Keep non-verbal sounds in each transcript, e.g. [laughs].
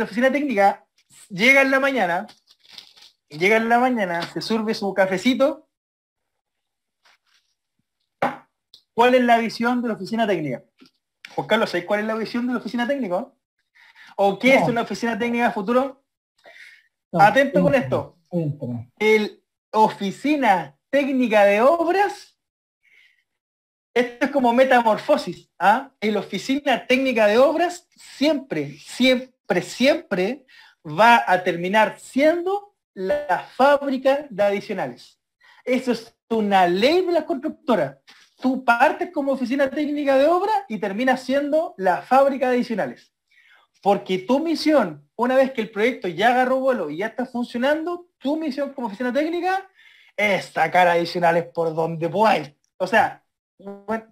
la oficina técnica llega en la mañana, llega en la mañana, se sirve su cafecito. ¿Cuál es la visión de la oficina técnica? O Carlos, cuál es la visión de la oficina técnica? ¿O qué es una oficina técnica futuro? Atento con esto. El oficina técnica de obras, esto es como metamorfosis. ¿ah? El oficina técnica de obras siempre, siempre siempre va a terminar siendo la fábrica de adicionales. Eso es una ley de la constructoras. Tú partes como oficina técnica de obra y terminas siendo la fábrica de adicionales. Porque tu misión, una vez que el proyecto ya agarró vuelo y ya está funcionando, tu misión como oficina técnica es sacar adicionales por donde podáis. O sea,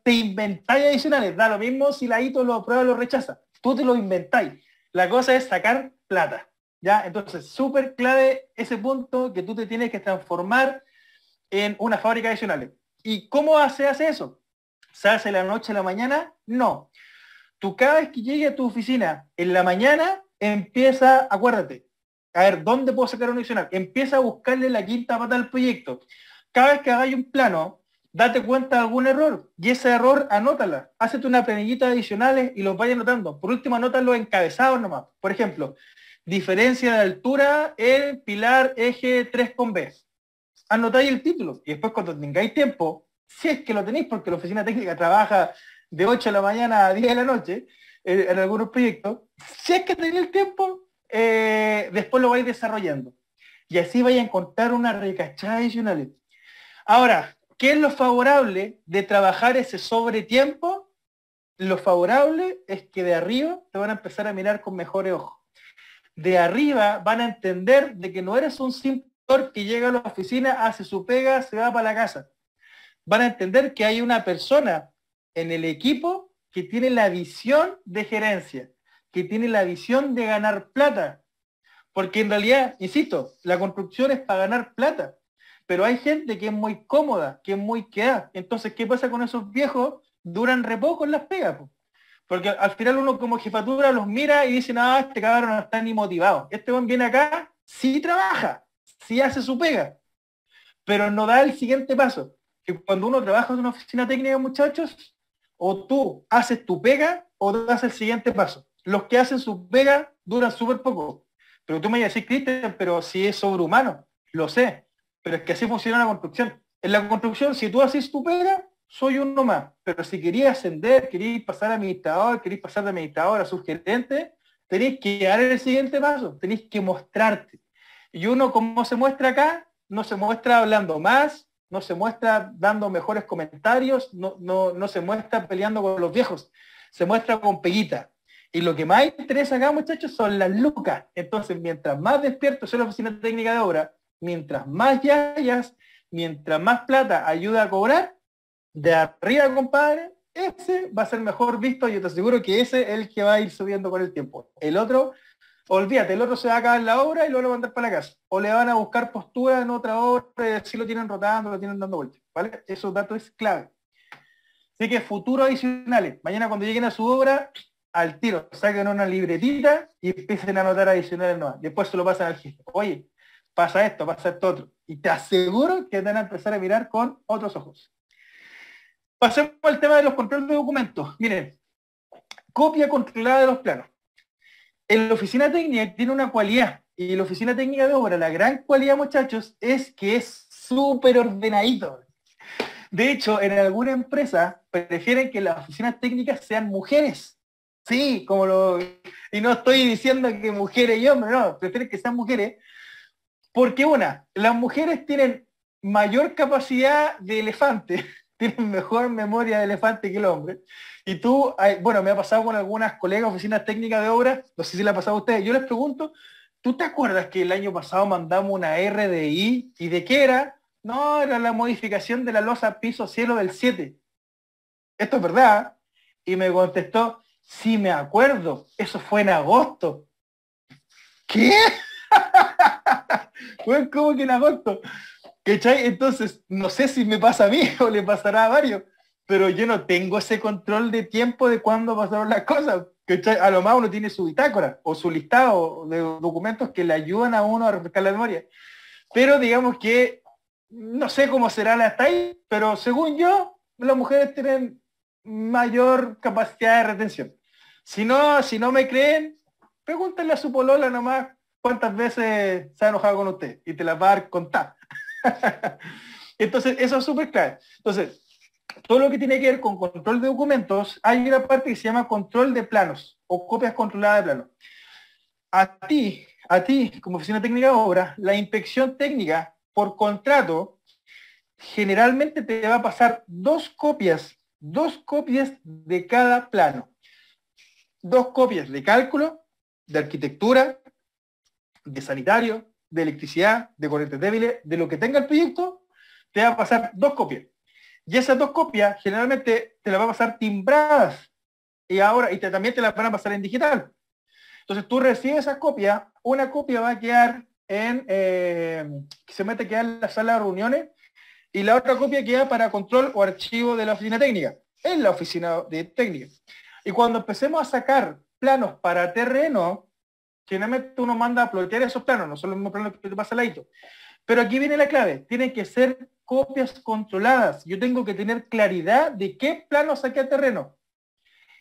te inventáis adicionales. Da lo mismo si la ITO lo aprueba o lo rechaza. Tú te lo inventáis. La cosa es sacar plata. ¿ya? Entonces, súper clave ese punto que tú te tienes que transformar en una fábrica adicional. ¿Y cómo se hace eso? ¿Se hace la noche a la mañana? No. Tú cada vez que llegue a tu oficina en la mañana, empieza, acuérdate, a ver, ¿dónde puedo sacar un adicional? Empieza a buscarle la quinta pata al proyecto. Cada vez que hagáis un plano, date cuenta de algún error y ese error anótala. Hazte una planillita adicionales y los vaya anotando. Por último, anótalo encabezado nomás. Por ejemplo, diferencia de altura en pilar eje 3 con B. Anotáis el título y después cuando tengáis tiempo, si es que lo tenéis porque la oficina técnica trabaja de 8 de la mañana a 10 de la noche eh, en algunos proyectos, si es que tenéis el tiempo, eh, después lo vais desarrollando. Y así vais a encontrar una recachada adicional. Ahora, ¿Qué es lo favorable de trabajar ese sobretiempo? Lo favorable es que de arriba te van a empezar a mirar con mejores ojos. De arriba van a entender de que no eres un simple que llega a la oficina, hace su pega, se va para la casa. Van a entender que hay una persona en el equipo que tiene la visión de gerencia, que tiene la visión de ganar plata. Porque en realidad, insisto, la construcción es para ganar plata. Pero hay gente que es muy cómoda, que es muy queda. Entonces, ¿qué pasa con esos viejos? Duran re en las pegas. Porque al final uno como jefatura los mira y dice, ah, este cabrón no está ni motivado. Este buen viene acá, sí trabaja, sí hace su pega, pero no da el siguiente paso. Que cuando uno trabaja en una oficina técnica, muchachos, o tú haces tu pega o das el siguiente paso. Los que hacen su pega duran súper poco. Pero tú me vas a decir, Cristian, pero si es sobrehumano, lo sé, pero es que así funciona la construcción. En la construcción, si tú haces tu pega, soy uno más. Pero si quería ascender, quería pasar a administrador, quería pasar de administrador a subgerente, tenéis que dar el siguiente paso, tenéis que mostrarte. Y uno, como se muestra acá, no se muestra hablando más, no se muestra dando mejores comentarios, no, se muestra peleando con los viejos, se muestra con peguita. Y lo que más interesa acá, muchachos, son las lucas. Entonces, mientras más despierto en la oficina técnica de obra, Mientras más yayas, mientras más plata ayuda a cobrar, de arriba, compadre, ese va a ser mejor visto. Yo te aseguro que ese es el que va a ir subiendo con el tiempo. El otro, olvídate, el otro se va a acabar la obra y lo van a mandar para la casa. O le van a buscar postura en otra obra, así lo tienen rotando, lo tienen dando vueltas. ¿Vale? Esos datos es clave. Así que futuro adicionales. Mañana cuando lleguen a su obra, al tiro, saquen una libretita y empiecen a anotar adicionales nuevas. Después se lo pasan al jefe. Oye, pasa esto, pasa esto otro. Y te aseguro que van a empezar a mirar con otros ojos. Pasemos al tema de los controles de documentos. Miren, copia controlada de los planos. En la oficina técnica tiene una cualidad, y la oficina técnica de obra, la gran cualidad, muchachos, es que es súper ordenadito. De hecho, en alguna empresa prefieren que las oficinas técnicas sean mujeres. Sí, como lo... Y no estoy diciendo que mujeres y hombres, no, prefieren que sean mujeres, porque una, las mujeres tienen mayor capacidad de elefante, [laughs] tienen mejor memoria de elefante que el hombre. Y tú, bueno, me ha pasado con algunas colegas, oficinas técnicas de obra. no sé si le ha pasado a ustedes, yo les pregunto, ¿tú te acuerdas que el año pasado mandamos una RDI? ¿Y de qué era? No, era la modificación de la losa piso cielo del 7. Esto es verdad. Y me contestó, sí me acuerdo, eso fue en agosto. ¿Qué? bueno, [laughs] ¿cómo que en agosto? Entonces, no sé si me pasa a mí [laughs] o le pasará a varios, pero yo no tengo ese control de tiempo de cuándo pasaron las cosas. Que A lo más uno tiene su bitácora o su listado de documentos que le ayudan a uno a refrescar la memoria. Pero digamos que no sé cómo será la ahí, pero según yo, las mujeres tienen mayor capacidad de retención. Si no, si no me creen, pregúntenle a su polola nomás cuántas veces se ha enojado con usted y te la va a contar. [laughs] Entonces, eso es súper clave. Entonces, todo lo que tiene que ver con control de documentos, hay una parte que se llama control de planos o copias controladas de planos. A ti, a ti, como oficina técnica de obra, la inspección técnica por contrato generalmente te va a pasar dos copias, dos copias de cada plano. Dos copias de cálculo, de arquitectura de sanitario, de electricidad, de corrientes débiles, de lo que tenga el proyecto, te va a pasar dos copias. Y esas dos copias generalmente te las va a pasar timbradas y ahora y también te las van a pasar en digital. Entonces tú recibes esas copias, una copia va a quedar en, eh, se mete a quedar en la sala de reuniones y la otra copia queda para control o archivo de la oficina técnica, en la oficina de técnica. Y cuando empecemos a sacar planos para terreno, generalmente uno manda a plotear esos planos, no son los mismos planos que te pasa la HITO. Pero aquí viene la clave, tienen que ser copias controladas. Yo tengo que tener claridad de qué plano saqué a terreno.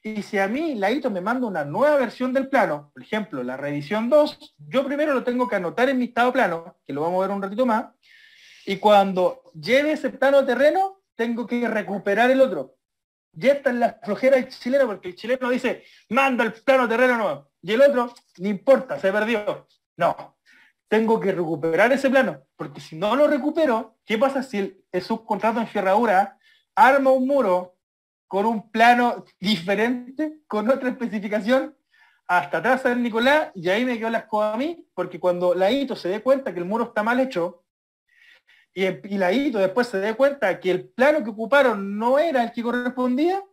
Y si a mí la HITO me manda una nueva versión del plano, por ejemplo, la revisión 2, yo primero lo tengo que anotar en mi estado plano, que lo vamos a ver un ratito más, y cuando lleve ese plano a terreno, tengo que recuperar el otro. Ya está en la flojera del chileno, porque el chileno dice, manda el plano terreno nuevo. Y el otro, no importa, se perdió. No, tengo que recuperar ese plano, porque si no lo recupero, ¿qué pasa si el, subcontrato en ferradura arma un muro con un plano diferente, con otra especificación, hasta atrás a Nicolás, y ahí me quedó la escoba a mí, porque cuando la hito se dé cuenta que el muro está mal hecho, y, la hito después se dé cuenta que el plano que ocuparon no era el que correspondía,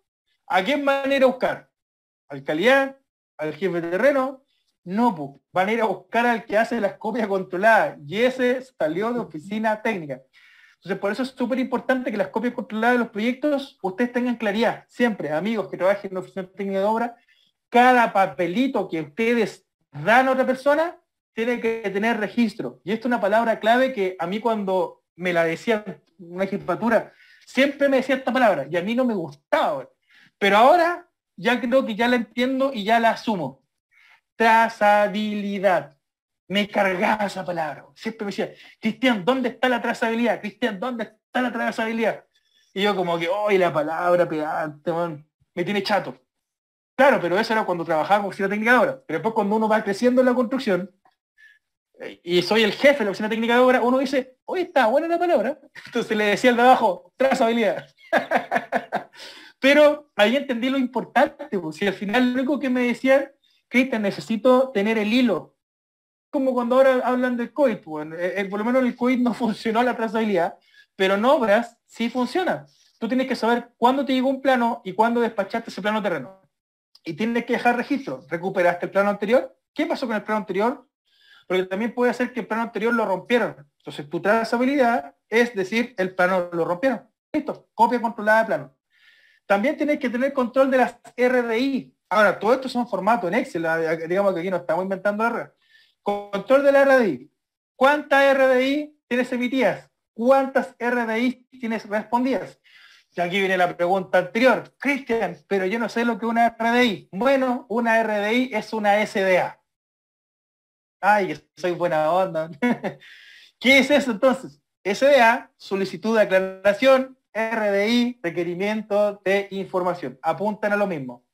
¿a qué manera buscar? Alcalía, al jefe de terreno, no, van a ir a buscar al que hace las copias controladas y ese salió de oficina técnica. Entonces, por eso es súper importante que las copias controladas de los proyectos ustedes tengan claridad, siempre, amigos que trabajen en oficina técnica de obra, cada papelito que ustedes dan a otra persona tiene que tener registro. Y esto es una palabra clave que a mí cuando me la decía una jefatura, siempre me decía esta palabra y a mí no me gustaba. Pero ahora ya creo que ya la entiendo y ya la asumo. Trazabilidad. Me cargaba esa palabra. Siempre me decía, Cristian, ¿dónde está la trazabilidad? Cristian, ¿dónde está la trazabilidad? Y yo como que, hoy la palabra pedante, me tiene chato. Claro, pero eso era cuando trabajaba con oficina técnica de obra. Pero después cuando uno va creciendo en la construcción, eh, y soy el jefe de la oficina técnica de obra, uno dice, hoy está buena la palabra. [laughs] Entonces le decía al de abajo, trazabilidad. [laughs] Pero ahí entendí lo importante, Si al final lo único que me decían, Cristian, necesito tener el hilo. Como cuando ahora hablan del COVID, el, eh, eh, por lo menos el COVID no [laughs] funcionó la trazabilidad, pero en obras sí funciona. Tú tienes que saber cuándo te llegó un plano y cuándo despachaste ese plano terreno. Y tienes que dejar registro. ¿Recuperaste el plano anterior? ¿Qué pasó con el plano anterior? Porque también puede ser que el plano anterior lo rompieron. Entonces tu trazabilidad es decir, el plano lo rompieron. Listo, copia controlada de plano. También tienes que tener control de las RDI. Ahora, todo esto es un formato en Excel, ah, digamos que aquí no estamos inventando R. Control de la RDI. ¿Cuántas RDI tienes emitidas? ¿Cuántas RDI tienes respondidas? Y aquí viene la pregunta anterior. Cristian, pero yo no sé lo que es una RDI. Bueno, una RDI es una SDA. Ay, soy buena onda. [laughs] ¿Qué es eso entonces? SDA, solicitud de aclaración RDI, requerimiento de información. Apuntan a lo mismo.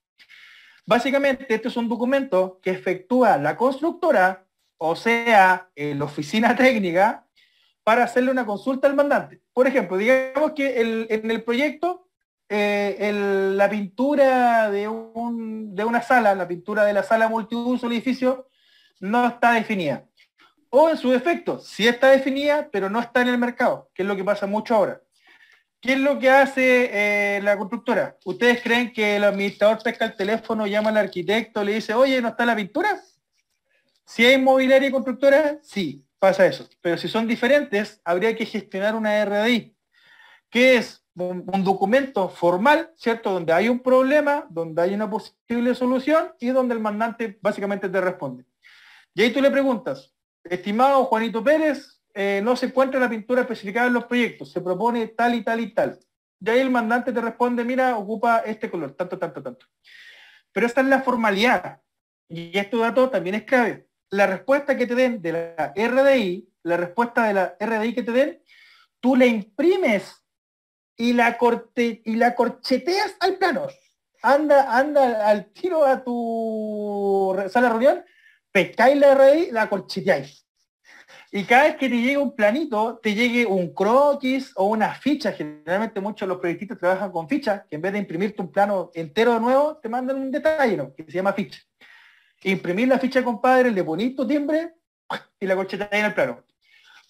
Básicamente, este es un documento que efectúa la constructora, o sea, eh, la oficina [laughs] técnica, para hacerle una consulta al mandante. Por ejemplo, digamos que en el proyecto, eh, la pintura de, de una sala, la pintura de la sala multiuso del edificio, no está definida. O en su defecto, sí está definida, pero no está en el mercado, que es lo que pasa mucho ahora. ¿Qué es lo que hace eh, la constructora? ¿Ustedes creen que el administrador pesca el teléfono, llama al arquitecto, le dice, oye, ¿no está la pintura? Si hay inmobiliaria y constructora, sí, pasa eso. Pero si son diferentes, habría que gestionar una RDI, que es un, un documento formal, ¿cierto? Donde hay un problema, donde hay una posible solución y donde el mandante básicamente te responde. Y ahí tú le preguntas, estimado Juanito Pérez, eh, no se encuentra la pintura especificada en los proyectos, se propone tal y tal y tal. Y ahí el mandante te responde, mira, ocupa este color, tanto, tanto, tanto. Pero esta es la formalidad. Y este dato también es clave. La respuesta que te den de la RDI, la respuesta de la RDI que te den, tú la imprimes y la, corte, y la corcheteas al planos. Anda, anda al tiro a tu sala de reunión, pescáis la RDI, la corcheteáis. Y cada vez que te llegue un planito, te llegue un croquis o una ficha. Generalmente muchos de los proyectistas trabajan con fichas, que en vez de imprimirte un plano entero de nuevo, te mandan un detalle, que se llama ficha. Imprimir la ficha, compadre, le ponís tu timbre y la corcheta en el plano.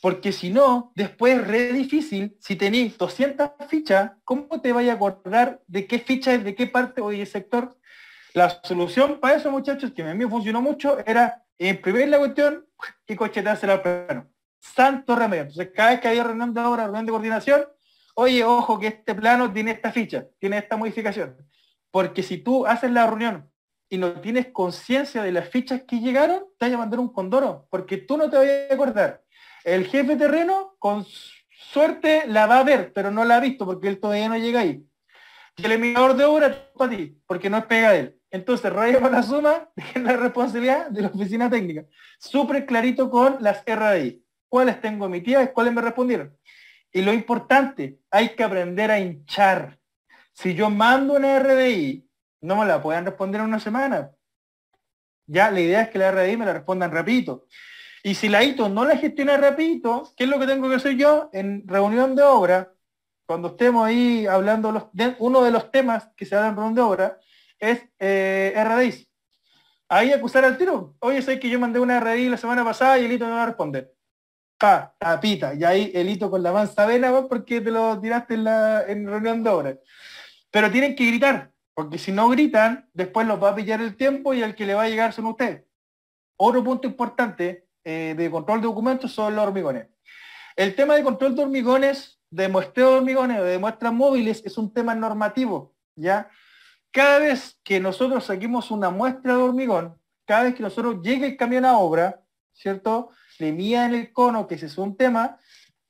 Porque si no, después es re difícil, si tenéis 200 fichas, ¿cómo te vaya a acordar de qué ficha es de qué parte o de qué sector la solución para eso, muchachos, que a mí me funcionó mucho, era eh, imprimir la cuestión y cochetársela al plano. Santo remedio. Entonces, cada vez que había reunión de obra, reunión de coordinación, oye, ojo, que este plano tiene esta ficha, tiene esta modificación. Porque si tú haces la reunión y no tienes conciencia de las fichas que llegaron, te vas a mandar un condoro, porque tú no te vas a acordar. El jefe terreno, con suerte, la va a ver, pero no la ha visto porque él todavía no llega ahí. Y el emigrador de obra para ti, porque no es pega de él. Entonces, raya con la suma, es la responsabilidad de la oficina técnica. Súper clarito con las RDI. ¿Cuáles tengo emitidas? ¿Cuáles me respondieron? Y lo importante, hay que aprender a hinchar. Si yo mando una RDI, no me la pueden responder en una semana. Ya, la idea es que la RDI me la respondan rapidito... Y si la ITO no la gestiona rapidito... ¿qué es lo que tengo que hacer yo? En reunión de obra, cuando estemos ahí hablando de uno de los temas que se hablan en reunión de obra, es eh, RDIs. Ahí acusar al tiro. Oye, sé que yo mandé una RDI la semana pasada y el hito no va a responder. Pa, tapita. Y ahí el hito con la manzabela vos porque te lo tiraste en, la, reunión de obras. Pero tienen que gritar, porque si no gritan, después los va a pillar el tiempo y el que le va a llegar son ustedes. Otro punto importante eh, de control de documentos son los hormigones. El tema de control de hormigones, de muestreo de hormigones o de muestras móviles es un tema normativo, ¿ya? cada vez que nosotros saquemos una muestra de hormigón, cada vez que nosotros llegue el camión a obra, ¿cierto? Le mía en el cono, que ese es un tema,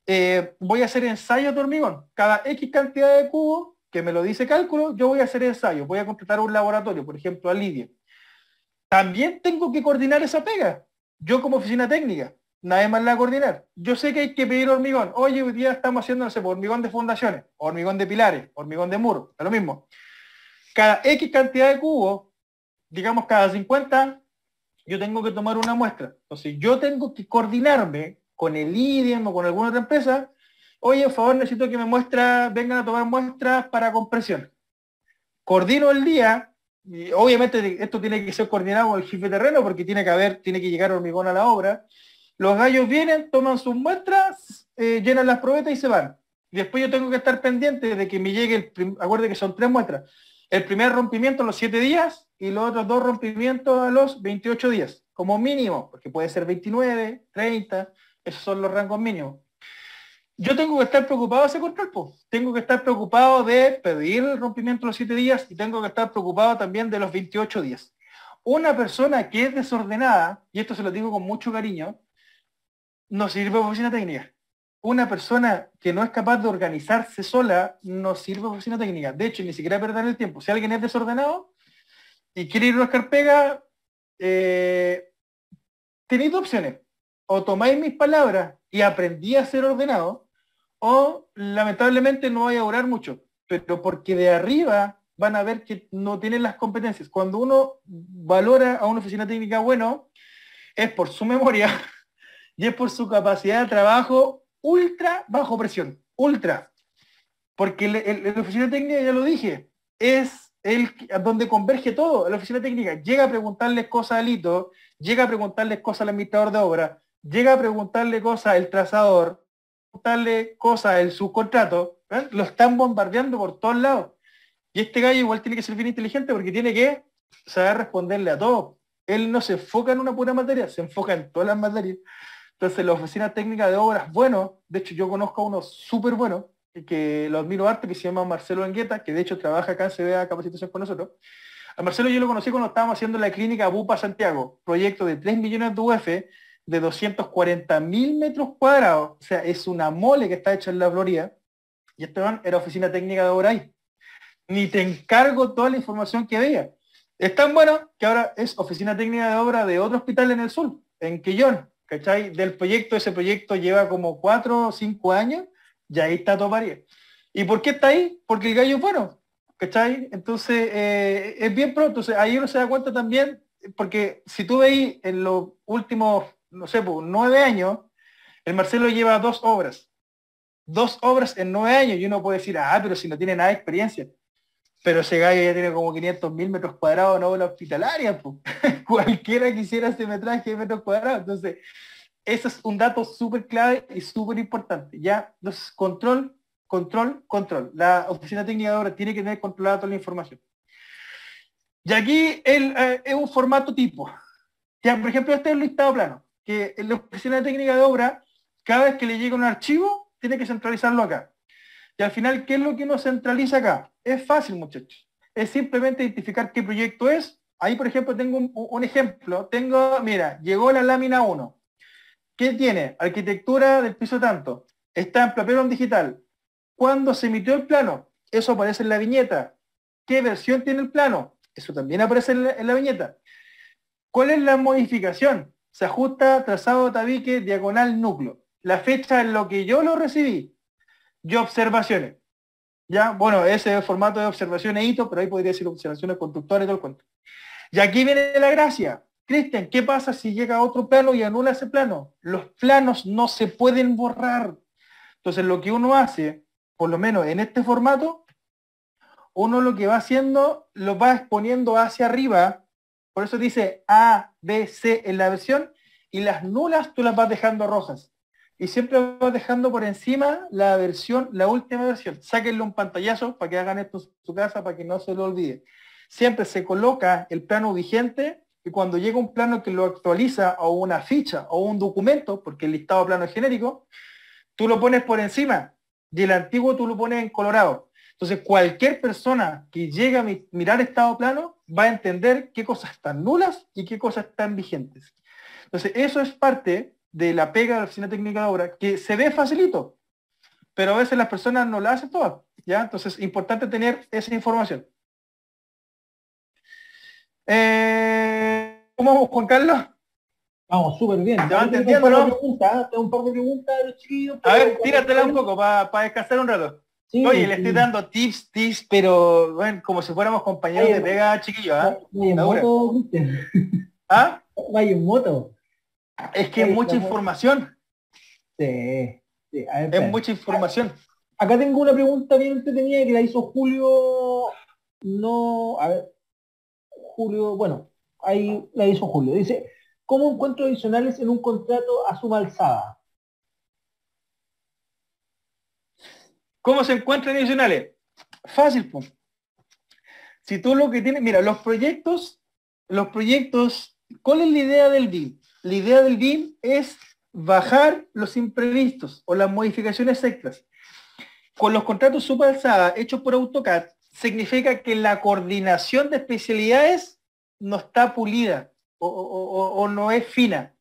eh, voy a hacer ensayo de hormigón. Cada X cantidad de cubos que me lo dice cálculo, yo voy a hacer ensayo. Voy a completar un laboratorio, por ejemplo, a Lidia. También tengo que coordinar esa pega. Yo como oficina técnica, nadie más la coordinar. Yo sé que hay que pedir hormigón. Oye, hoy día estamos haciendo, no pues, hormigón de fundaciones, hormigón de pilares, hormigón de muro, es lo mismo cada X cantidad de cubos, digamos cada 50, yo tengo que tomar una muestra. Entonces, yo tengo que coordinarme con el IDEM o con alguna otra empresa. Oye, por favor, necesito que me muestra, vengan a tomar muestras para compresión. Coordino el día, obviamente esto tiene que ser coordinado con el jefe de terreno porque tiene que haber, tiene que llegar hormigón a la obra. Los gallos vienen, toman sus muestras, eh, llenan las probetas y se van. Después yo tengo que estar pendiente de que me llegue el, acuérdense que son tres muestras, el primer rompimiento a los siete días y los otros dos rompimientos a los 28 días, como mínimo, porque puede ser 29, 30, esos son los rangos mínimos. Yo tengo que estar preocupado de ese control, tengo que estar preocupado de pedir el rompimiento a los siete días y tengo que estar preocupado también de los 28 días. Una persona que es desordenada, y esto se lo digo con mucho cariño, no sirve oficina técnica una persona que no es capaz de organizarse sola no sirve oficina técnica. De hecho, ni siquiera perder el tiempo. Si alguien es desordenado y quiere ir a buscar pega, eh, tenéis dos opciones. O tomáis mis palabras y aprendí a ser ordenado, o lamentablemente no voy a durar mucho, pero porque de arriba van a ver que no tienen las competencias. Cuando uno valora a una oficina técnica bueno, es por su memoria [laughs] y es por su capacidad de trabajo ultra bajo presión, ultra. Porque el, la oficina técnica, ya lo dije, es el donde converge todo, la oficina técnica. Llega a preguntarle cosas al hito, llega a preguntarle cosas al administrador de obra, llega a preguntarle cosas al trazador, preguntarle cosas al subcontrato, ¿eh? lo están bombardeando por todos lados. Y este gallo igual tiene que ser bien inteligente porque tiene que saber responderle a todo. Él no se enfoca en una pura materia, se enfoca en todas las materias. Entonces la oficina técnica de obras, bueno, de hecho yo conozco a uno súper bueno, que lo admiro arte, que se llama Marcelo Angueta, que de hecho trabaja acá en CBA Capacitación con nosotros. A Marcelo yo lo conocí cuando estábamos haciendo la clínica Bupa Santiago, proyecto de 3 millones de UF de 240 mil metros cuadrados. O sea, es una mole que está hecha en la Florida. Y esto era oficina técnica de obra ahí. Ni te encargo toda la información que había. Es tan bueno que ahora es oficina técnica de obra de otro hospital en el sur, en Quillón, ¿cachai? Del proyecto, ese proyecto lleva como cuatro o cinco años y ahí está varias ¿Y por qué está ahí? Porque el gallo es bueno, ¿cachai? Entonces, eh, es bien pronto, ahí uno se da cuenta también, porque si tú veis en los últimos, no sé, pues, nueve años, el Marcelo lleva dos obras, dos obras en nueve años y uno puede decir, ah, pero si no tiene nada de experiencia pero ese gallo ya tiene como 500.000 mil metros cuadrados no la hospitalaria, pues. [laughs] cualquiera quisiera ese metraje de metros cuadrados, entonces eso es un dato súper clave y súper importante, ya, entonces control, control, control, la oficina técnica de obra tiene que tener controlada toda la información. Y aquí eh, es un formato tipo, ya, por ejemplo, este es el listado plano, que la oficina técnica de obra, cada vez que le llega un archivo, tiene que centralizarlo acá. Y al final, ¿qué es lo que nos centraliza acá? Es fácil, muchachos. Es simplemente identificar qué proyecto es. Ahí, por ejemplo, tengo un, ejemplo. Tengo, mira, llegó la lámina 1. ¿Qué tiene? Arquitectura del piso tanto. Está en papelón digital. ¿Cuándo se emitió el plano? Eso aparece en la viñeta. ¿Qué versión tiene el plano? Eso también aparece en la, en la viñeta. ¿Cuál es la modificación? Se ajusta trazado tabique diagonal núcleo. La fecha en lo que yo lo recibí. Yo observaciones. Ya, bueno, ese formato de observación e hito, pero ahí podría ser observaciones conductuales y todo el cuento. Y aquí viene la gracia. Cristian, ¿qué pasa si llega otro plano y anula ese plano? Los planos no se pueden borrar. Entonces, lo que uno hace, por lo menos en este formato, uno lo que va haciendo, lo va exponiendo hacia arriba. Por eso dice A, B, C en la versión, y las nulas tú las vas dejando rojas y siempre va dejando por encima la versión, la última versión. Sáquenle un pantallazo para que hagan esto en su casa, para que no se lo olvide. Siempre se coloca el plano vigente y cuando llega un plano que lo actualiza o una ficha o un documento, porque el listado plano es genérico, tú lo pones por encima y el antiguo tú lo pones en colorado. Entonces cualquier persona que llegue a mirar estado plano va a entender qué cosas están nulas y qué cosas están vigentes. Entonces eso es parte de la pega de la oficina técnica de obra, que se ve facilito, pero a veces las personas no la hacen todas, ¿ya? Entonces, es importante tener esa información. Eh, ¿Cómo vamos, Juan Carlos? Vamos, súper bien. ¿Te un par de preguntas A ver, tíratela un poco para pa descansar un rato. Oye, le estoy dando tips, tips, pero bueno, como si fuéramos compañeros de pega, chiquillos, ¿Ah? moto. Es que mucha información. Sí, es mucha información. Acá tengo una pregunta bien entretenida que la hizo Julio. No, a ver. Julio, bueno, ahí la hizo Julio. Dice, ¿cómo encuentro adicionales en un contrato a su alzada? ¿Cómo se encuentran adicionales? Fácil, pues. Si tú lo que tienes, mira, los proyectos, los proyectos, ¿cuál es la idea del BIM? la idea del BIM es bajar los imprevistos o las modificaciones extras. Con los contratos subalzados hechos por AutoCAD, significa que la coordinación de especialidades no está pulida o, no es fina.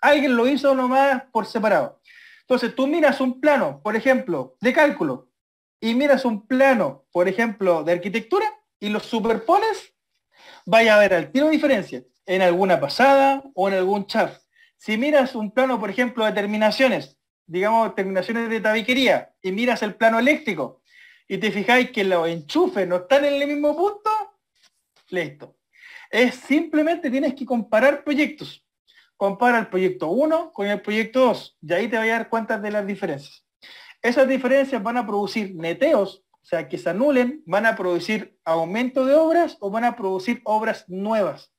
Alguien lo hizo nomás por separado. Entonces tú miras un plano, por ejemplo, de cálculo, y miras un plano, por ejemplo, de arquitectura, y los superpones, vaya a ver al tiro de diferencia en alguna pasada o en algún chat. Si miras un plano, por ejemplo, de terminaciones, digamos terminaciones de tabiquería, y miras el plano eléctrico, y te fijáis que los enchufes no están en el mismo punto, listo. Es simplemente tienes que comparar proyectos. Compara el proyecto 1 con el proyecto 2, y ahí te va a dar cuenta de las diferencias. Esas diferencias van a producir neteos, o sea, que se anulen, van a producir aumento de obras o van a producir obras nuevas.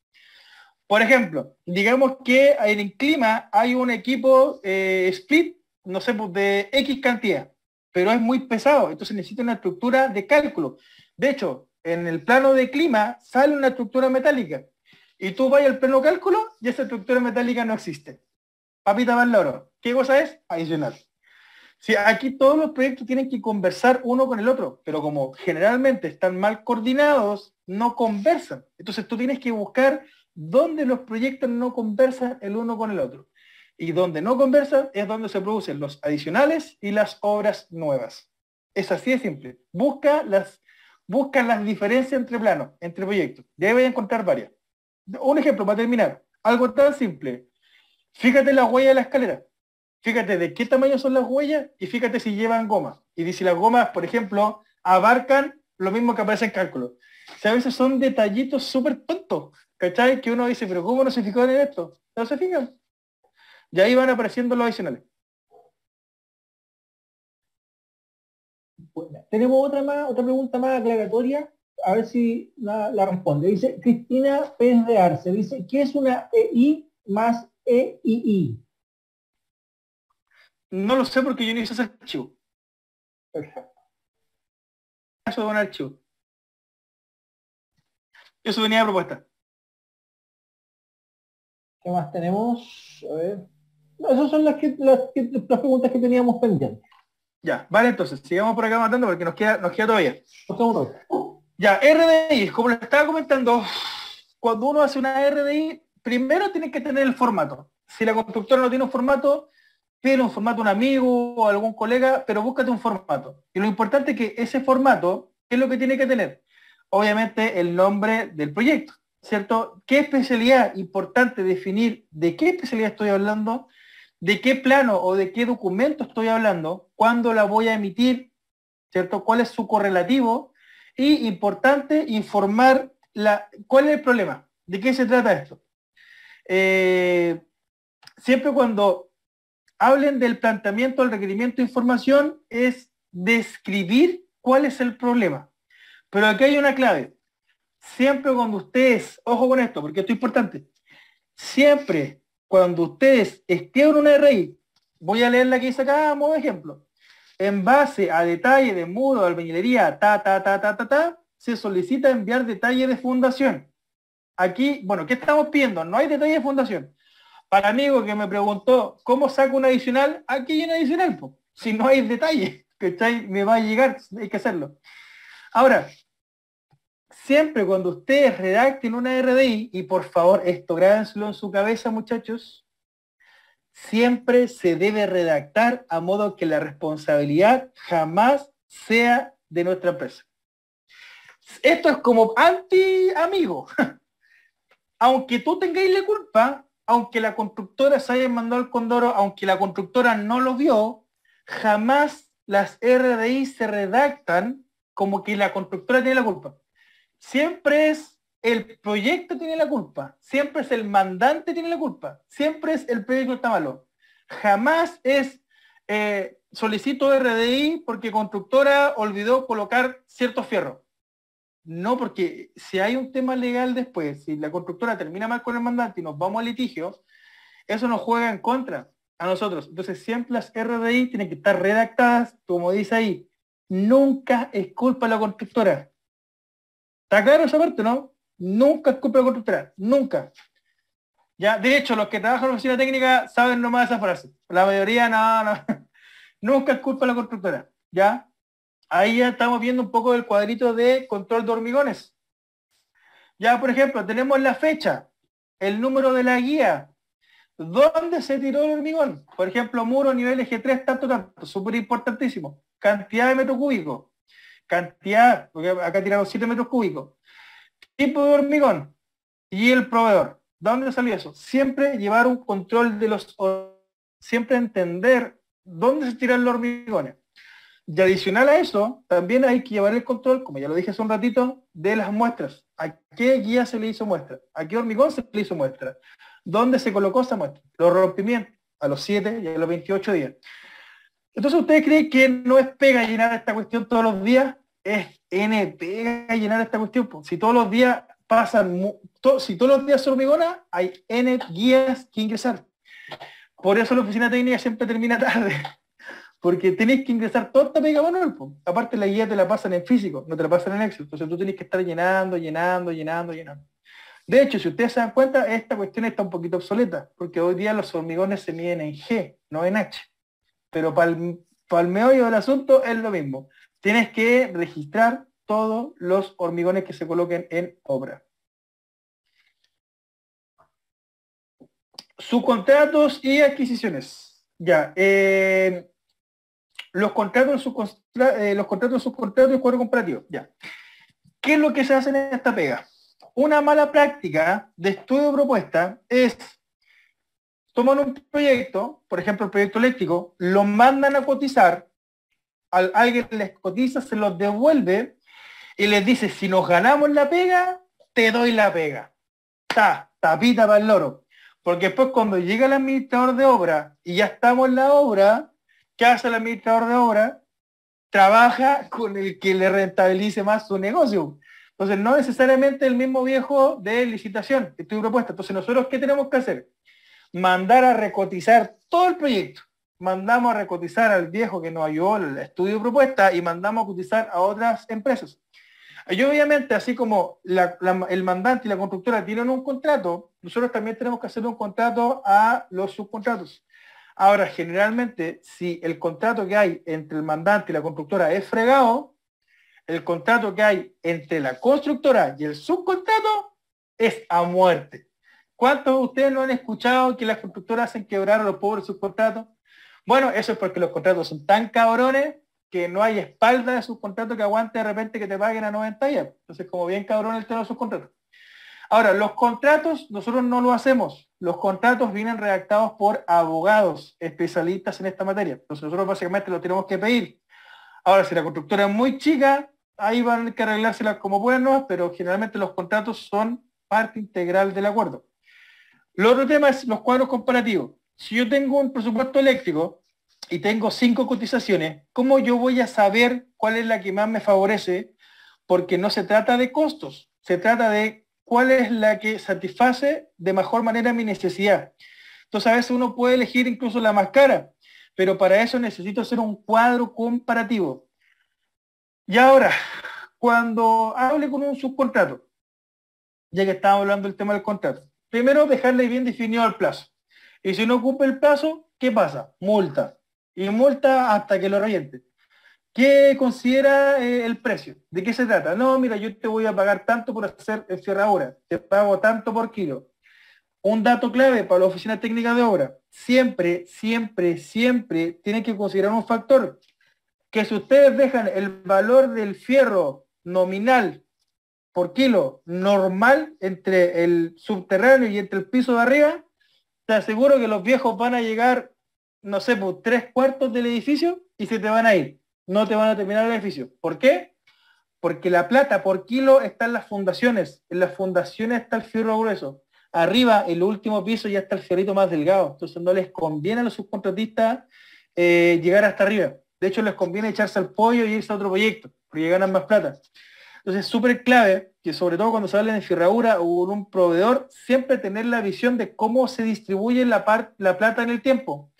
Por ejemplo, digamos que en el clima hay un equipo eh, split, no sé, pues, de X cantidad, pero es muy pesado, entonces necesita una estructura de cálculo. De hecho, en el plano de clima sale una estructura metálica y tú vas al plano cálculo y esa estructura metálica no existe. Papita más ¿Qué cosa es? Adicional. Sí, aquí todos los proyectos tienen que conversar uno con el otro, pero como generalmente están mal coordinados, no conversan. Entonces tú tienes que buscar donde los proyectos no conversan el uno con el otro. Y donde no conversan es donde se producen los adicionales y las obras nuevas. Es así de simple. Busca las, busca las diferencias entre planos, entre proyectos. De ahí a encontrar varias. Un ejemplo para terminar. Algo tan simple. Fíjate la huella de la escalera. Fíjate de qué tamaño son las huellas y fíjate si llevan gomas. Y si las gomas, por ejemplo, abarcan lo mismo que aparece en cálculo. a veces son detallitos súper tontos ¿Cachai? Que uno dice, pero ¿cómo no se fijaron en esto? No se fijan. Y ahí van apareciendo los adicionales. tenemos otra más, otra pregunta más aclaratoria, a ver si la, responde. Dice Cristina Pérez de Arce, dice, ¿qué es una EI más EII? No lo sé porque yo no hice ese archivo. Perfecto. Eso es un archivo. Eso venía de propuesta. ¿Qué más tenemos? A ver. esas son las, las, preguntas que teníamos pendientes. Ya, vale, entonces, sigamos por acá matando porque nos queda, nos queda todavía. Ya, RDI, como les estaba comentando, cuando uno hace una RDI, primero tiene que tener el formato. Si la constructora no tiene un formato, pide un formato a un amigo o algún colega, pero búscate un formato. Y lo importante es que ese formato es lo que tiene que tener. Obviamente el nombre del proyecto. ¿cierto? ¿Qué especialidad? Importante definir de qué especialidad estoy hablando, de qué plano o de qué documento estoy hablando, cuándo la voy a emitir, ¿cierto? ¿Cuál es su correlativo? Y importante, informar la, cuál es el problema, de qué se trata esto. Eh, siempre cuando hablen del planteamiento del requerimiento de información es describir cuál es el problema. Pero aquí hay una clave siempre cuando ustedes, ojo con esto, porque esto es importante, siempre cuando ustedes escriban una RI, voy a leer la que hice acá ejemplo, en base a detalle de mudo de albañilería, ta, ta, ta, ta, ta, ta, se solicita enviar detalle de fundación. Aquí, bueno, ¿qué estamos pidiendo? No hay detalle de fundación. Para amigo que me preguntó, ¿cómo saco un adicional? Aquí hay un adicional, si no hay detalle, que me va a llegar, hay que hacerlo. Ahora, siempre cuando ustedes redacten una RDI, y por favor esto grábenselo en su cabeza muchachos, siempre se debe redactar a modo que la responsabilidad jamás sea de nuestra empresa. Esto es como anti-amigo. [laughs] Aunque tú tengáis la culpa, aunque la constructora se haya mandado al condoro, aunque la constructora no lo vio, jamás las RDI se redactan como que la constructora tiene la culpa siempre es el proyecto tiene la culpa, siempre es el mandante tiene la culpa, siempre es el proyecto está malo. Jamás es eh, solicito RDI porque constructora olvidó colocar cierto fierro. No, porque si hay un tema legal después, si la constructora termina mal con el mandante y nos vamos a litigios, eso nos juega en contra a nosotros. Entonces siempre las RDI tienen que estar redactadas, como dice ahí, nunca es culpa de la constructora. Está claro esa parte, ¿no? Nunca es culpa de la constructora, nunca. Ya, de hecho, los que trabajan en la oficina técnica saben nomás esa frase. La mayoría no, no. [laughs] nunca es culpa de la constructora. ¿Ya? Ahí ya estamos viendo un poco del cuadrito de control de hormigones. Ya, por ejemplo, tenemos la fecha, el número de la guía, dónde se tiró el hormigón. Por ejemplo, muro nivel G3, tanto, tanto, súper importantísimo. Cantidad de metro cúbico cantidad, porque acá tiraron 7 metros cúbicos, tipo de hormigón y el proveedor. dónde salió eso? Siempre llevar un control de los, siempre entender dónde se tiran los hormigones. Y adicional a eso, también hay que llevar el control, como ya lo dije hace un ratito, de las muestras. ¿A qué guía se le hizo muestra? ¿A qué hormigón se le hizo muestra? ¿Dónde se colocó esa muestra? Los rompimientos, a los 7 y a los 28 días. Entonces, ¿ustedes creen que no es pega llenar esta cuestión todos los días? Es N pega llenar esta cuestión. Si todos los días pasan, si todos los días hormigona, hay N guías que ingresar. Por eso la oficina técnica siempre termina tarde. [laughs] Porque tenés que ingresar toda esta pega manual. Aparte la guía te la pasan en físico, no te la pasan en Excel. Entonces tú tenés que estar llenando, llenando, llenando, llenando. De hecho, si ustedes se dan cuenta, esta cuestión está un poquito obsoleta, porque hoy día los hormigones se miden en G, no en H pero para el, meollo del asunto es lo mismo. Tienes que registrar todos los hormigones que se coloquen en obra. Subcontratos y adquisiciones. Ya. Eh, los contratos, eh, los contratos, subcontratos y cuadro comparativo. Ya. ¿Qué es lo que se hace en esta pega? Una mala práctica de estudio de propuesta es toman un proyecto, por ejemplo el proyecto eléctrico, lo mandan a cotizar, al, alguien les cotiza, se los devuelve y les dice, si nos ganamos la pega, te doy la pega. Ta, tapita para el loro. Porque después cuando llega el administrador de obra y ya estamos en la obra, ¿qué hace el administrador de obra? Trabaja con el que le rentabilice más su negocio. Entonces no necesariamente el mismo viejo de licitación, estoy propuesta. Entonces nosotros, ¿qué tenemos que hacer? mandar a recotizar todo el proyecto. Mandamos a recotizar al viejo que nos ayudó el estudio de propuesta y mandamos a cotizar a otras empresas. Y obviamente, así como el mandante y la constructora tienen un contrato, nosotros también tenemos que hacer un contrato a los subcontratos. Ahora, generalmente, si el contrato que hay entre el mandante y la constructora es fregado, el contrato que hay entre la constructora y el subcontrato es a muerte. ¿Cuántos de ustedes no han escuchado que las constructoras hacen quebrar a los pobres sus contratos? Bueno, eso es porque los contratos son tan cabrones que no hay espalda de sus contratos que aguante de repente que te paguen a 90 días. Entonces, como bien cabrones el tema sus contratos. Ahora, los contratos nosotros no lo hacemos. Los contratos vienen redactados por abogados especialistas en esta materia. Entonces nosotros básicamente lo tenemos que pedir. Ahora, si la constructora es muy chica, ahí van a que arreglárselas como buenos, pero generalmente los contratos son parte integral del acuerdo. Lo otro tema es los cuadros comparativos. Si yo tengo un presupuesto eléctrico y tengo cinco cotizaciones, ¿cómo yo voy a saber cuál es la que más me favorece? Porque no se trata de costos, se trata de cuál es la que satisface de mejor manera mi necesidad. Entonces a veces uno puede elegir incluso la más cara, pero para eso necesito hacer un cuadro comparativo. Y ahora, cuando hable con un subcontrato, ya que estaba hablando del tema del contrato, Primero, dejarle bien definido el plazo. Y si no ocupa el plazo, ¿qué pasa? Multa. Y multa hasta que lo reviente. ¿Qué considera eh, el precio? ¿De qué se trata? No, mira, yo te voy a pagar tanto por hacer el ahora. te pago tanto por kilo. Un dato clave para la oficina técnica de obra, siempre, siempre, siempre tienen que considerar un factor, que si ustedes dejan el valor del fierro nominal por kilo normal entre el subterráneo y entre el piso de arriba, te aseguro que los viejos van a llegar, no sé, por pues, tres cuartos del edificio y se te van a ir. No te van a terminar el edificio. ¿Por qué? Porque la plata por kilo está en las fundaciones. En las fundaciones está el fierro grueso. Arriba, el último piso, ya está el fierrito más delgado. Entonces no les conviene a los subcontratistas eh, llegar hasta arriba. De hecho, les conviene echarse al pollo y irse a otro proyecto, porque ganan más plata. Entonces es súper clave que sobre todo cuando se habla de fierradura o un proveedor, siempre tener la visión de cómo se distribuye la, plata en el tiempo.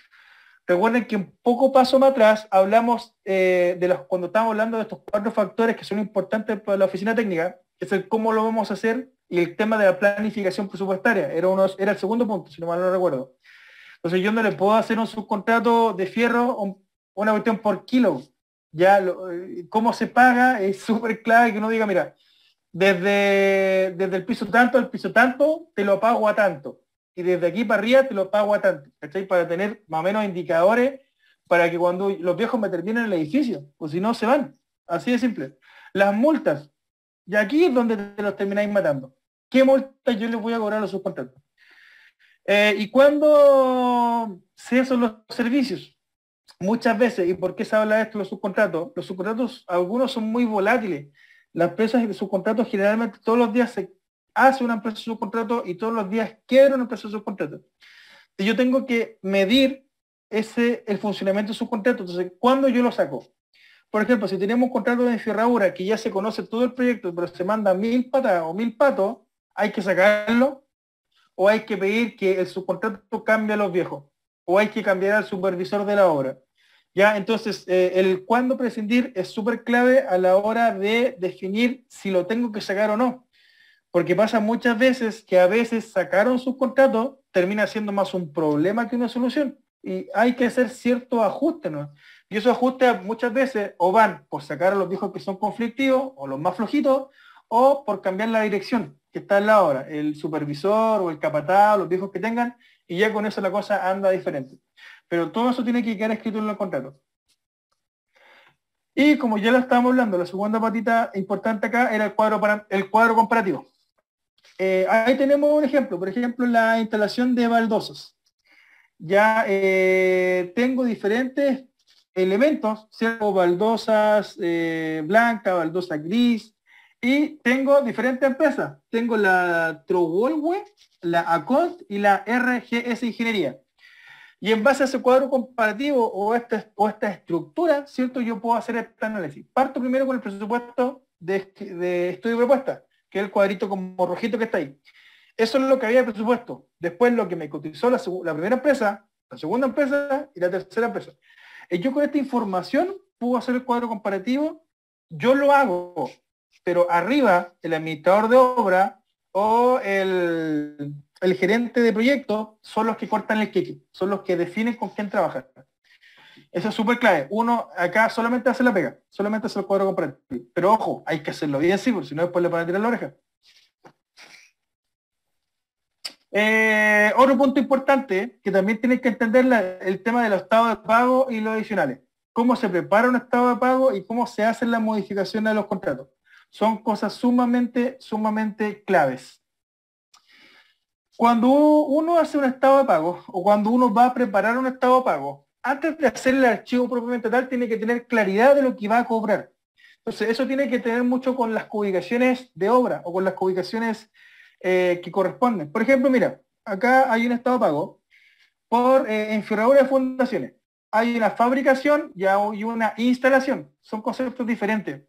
Recuerden que un poco paso más atrás hablamos eh, de los, cuando estábamos hablando de estos cuatro factores que son importantes para la oficina técnica, que es el cómo lo vamos a hacer y el tema de la planificación presupuestaria. Era, el segundo punto, si no mal no recuerdo. Entonces yo no le puedo hacer un subcontrato de fierro, una cuestión por kilo, ya lo, eh, cómo se paga es súper clave que uno diga, mira, desde, desde el piso tanto al piso tanto, te lo pago a tanto. Y desde aquí para arriba te lo pago a tanto. ¿Cachai? Para tener más o menos indicadores para que cuando los viejos me terminen el edificio, o pues si no se van. Así de simple. Las multas. Y aquí es donde te los termináis matando. ¿Qué multas yo les voy a cobrar a los subcontratos? Eh, ¿Y cuándo hacen los servicios? muchas veces, ¿y por qué se habla de esto, los subcontratos? Los subcontratos, algunos son muy volátiles. Las empresas de subcontratos generalmente todos los días se hace una empresa de subcontratos y todos los días quiebra una empresa de subcontratos. yo tengo que medir el funcionamiento de subcontratos. Entonces, ¿cuándo yo lo saco? Por ejemplo, si tenemos un contrato de enferradura que ya se conoce todo el proyecto, pero se manda mil patas o mil patos, ¿hay que sacarlo? ¿O hay que pedir que el subcontrato cambie a los viejos? ¿O hay que cambiar al supervisor de la obra? ¿Ya? Entonces, eh, el cuándo prescindir es súper clave a la hora de definir si lo tengo que sacar o no. Porque pasa muchas veces que a veces sacaron su contratos termina siendo más un problema que una solución. Y hay que hacer cierto ajuste, ¿no? Y esos ajustes muchas veces o van por sacar a los viejos que son conflictivos o los más flojitos, o por cambiar la dirección que está en la hora, el supervisor o el capataz, los viejos que tengan, y ya con eso la cosa anda diferente. Pero todo eso tiene que quedar escrito en los contratos. Y como ya lo estábamos hablando, la segunda patita importante acá era el cuadro, para, el cuadro comparativo. Eh, ahí tenemos un ejemplo, por ejemplo, la instalación de baldosas. Ya eh, tengo diferentes elementos, ¿cierto? baldosas eh, blanca, baldosa gris, y tengo diferentes empresas. Tengo la Trowolwe, la ACONT y la RGS Ingeniería. Y en base a ese cuadro comparativo o esta, esta estructura, ¿cierto? Yo puedo hacer este análisis. Parto primero con el presupuesto este, de, estudio y propuesta, que es el cuadrito como rojito que está ahí. Eso es lo que había de presupuesto. Después lo que me cotizó la, la primera empresa, la segunda empresa y la tercera empresa. Y eh, yo con esta información puedo hacer el cuadro comparativo. Yo lo hago, pero arriba el administrador de obra o el el gerente de proyecto son los que cortan el queque, son los que definen con quién trabajar. Eso es súper clave. Uno acá solamente hace la pega, solamente se el cuadro comprar. Pero ojo, hay que hacerlo bien, sí, si no después le van a tirar la oreja. Eh, otro punto importante que también tienen que entender el tema de los estados de pago y los adicionales. Cómo se prepara un estado de pago y cómo se hacen las modificaciones de los contratos. Son cosas sumamente, sumamente claves. Cuando uno hace un estado de pago o cuando uno va a preparar un estado de pago, antes de hacer el archivo propiamente tal, tiene que tener claridad de lo que va a cobrar. Entonces, eso tiene que tener mucho con las ubicaciones de obra o con las ubicaciones eh, que corresponden. Por ejemplo, mira, acá hay un estado de pago por eh, de fundaciones. Hay una fabricación y hay una instalación. Son conceptos diferentes.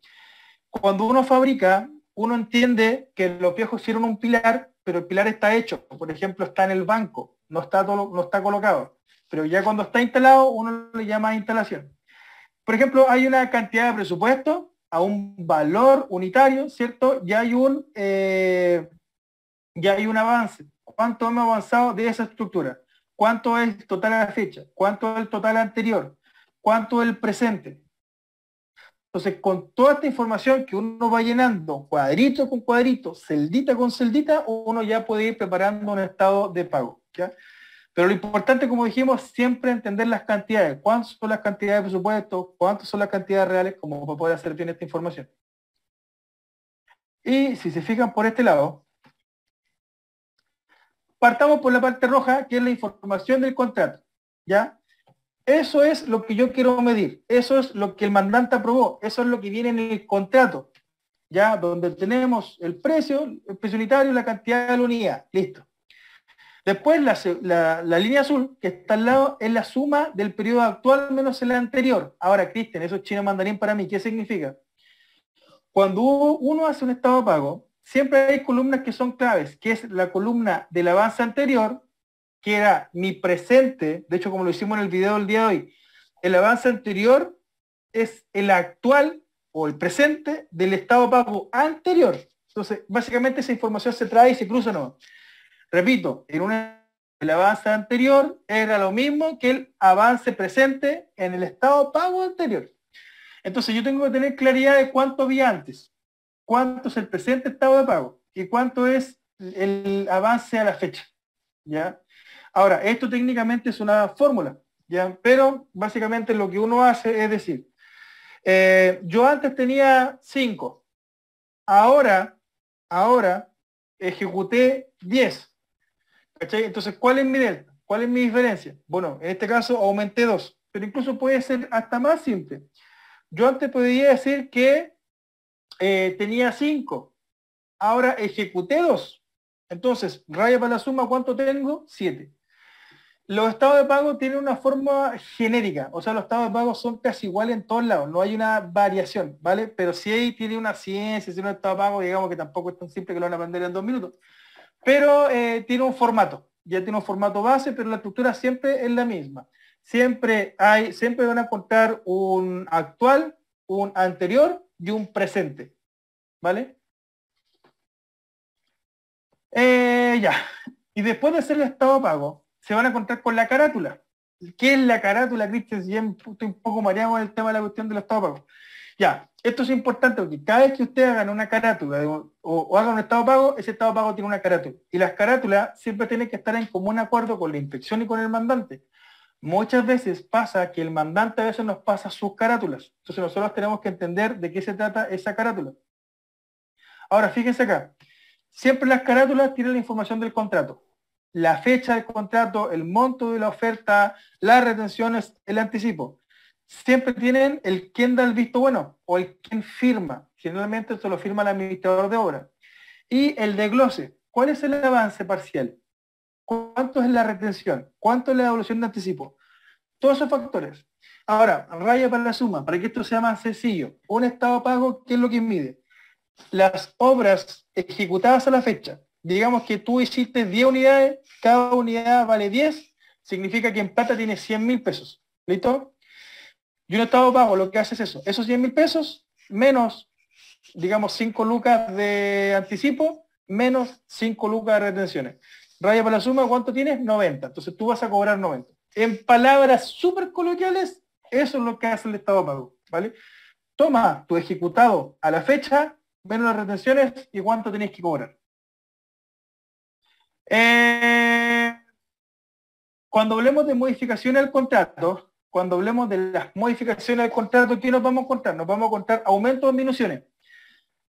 Cuando uno fabrica, uno entiende que los viejos hicieron un pilar pero el pilar está hecho. Por ejemplo, está en el banco, no está, no está colocado. Pero ya cuando está instalado, uno le llama instalación. Por ejemplo, hay una cantidad de presupuesto a un valor unitario, ¿cierto? Ya hay un, eh, ya hay un avance. ¿Cuánto hemos avanzado de esa estructura? ¿Cuánto es total a la fecha? ¿Cuánto es el total anterior? ¿Cuánto es el presente? Entonces, con toda esta información que uno va llenando, cuadrito con cuadrito, celdita con celdita, uno ya puede ir preparando un estado de pago. ¿ya? Pero lo importante, como dijimos, siempre entender las cantidades. ¿Cuántas son las cantidades de presupuesto? ¿Cuántas son las cantidades reales? Como para poder hacer bien esta información. Y si se fijan por este lado, partamos por la parte roja, que es la información del contrato. ¿Ya? Eso es lo que yo quiero medir, eso es lo que el mandante aprobó, eso es lo que viene en el contrato, ya donde tenemos el precio, el precio unitario, la cantidad de la unidad, listo. Después la, línea azul que está al lado es la suma del periodo actual menos el anterior. Ahora, Cristian, eso es chino mandarín para mí, ¿qué significa? Cuando uno hace un estado de pago, siempre hay columnas que son claves, que es la columna del avance anterior que era mi presente, de hecho como lo hicimos en el video del día de hoy, el avance anterior es el actual o el presente del estado pago anterior. Entonces, básicamente esa información se trae y se cruza no. Repito, en una, el avance anterior era lo mismo que el avance presente en el estado pago anterior. Entonces yo tengo que tener claridad de cuánto vi antes, cuánto es el presente estado de pago y cuánto es el avance a la fecha. ¿ya? Ahora, esto técnicamente es una fórmula, ¿ya? pero básicamente lo que uno hace es decir, eh, yo antes tenía 5, ahora, ahora ejecuté 10. Entonces, ¿cuál es mi delta? ¿Cuál es mi diferencia? Bueno, en este caso aumenté 2, pero incluso puede ser hasta más simple. Yo antes podría decir que eh, tenía 5, ahora ejecuté 2. Entonces, raya para la suma, ¿cuánto tengo? 7. Los estados de pago tienen una forma genérica, o sea, los estados de pago son casi iguales en todos lados, no hay una variación, ¿vale? Pero si ahí tiene una ciencia, si no estado de pago, digamos que tampoco es tan simple que lo van a aprender en dos minutos, pero eh, tiene un formato, ya tiene un formato base, pero la estructura siempre es la misma. Siempre hay, siempre van a contar un actual, un anterior y un presente, ¿vale? Eh, ya, y después de hacer el estado de pago, se van a encontrar con la carátula. ¿Qué es la carátula, Cristian? Si estoy un poco mareado con el tema de la cuestión de los estados pagos. Ya, esto es importante porque cada vez que ustedes hagan una carátula o, o, hagan un estado pago, ese estado pago tiene una carátula. Y las carátulas siempre tienen que estar en común acuerdo con la inspección y con el mandante. Muchas veces pasa que el mandante a veces nos pasa sus carátulas. Entonces nosotros tenemos que entender de qué se trata esa carátula. Ahora, fíjense acá. Siempre las carátulas tienen la información del contrato la fecha del contrato, el monto de la oferta, las retenciones, el anticipo. Siempre tienen el quien da el visto bueno o el quien firma. Generalmente esto lo firma el administrador de obra. Y el desglose. ¿Cuál es el avance parcial? ¿Cuánto es la retención? ¿Cuánto es la devolución de anticipo? Todos esos factores. Ahora, raya para la suma, para que esto sea más sencillo. Un estado de pago, ¿qué es lo que mide? Las obras ejecutadas a la fecha, digamos que tú hiciste 10 unidades, cada unidad vale 10, significa que en plata tienes 100 mil pesos. ¿Listo? Y un estado pago lo que hace es eso. Esos 100 mil pesos menos, digamos, 5 lucas de anticipo, menos 5 lucas de retenciones. Raya para la suma, ¿cuánto tienes? 90. Entonces tú vas a cobrar 90. En palabras súper coloquiales, eso es lo que hace el estado pago. ¿Vale? Toma tu ejecutado a la fecha, menos las retenciones y cuánto tenés que cobrar. Eh, cuando hablemos de modificaciones al contrato, cuando hablemos de las modificaciones al contrato, ¿qué nos vamos a contar? Nos vamos a contar aumentos o disminuciones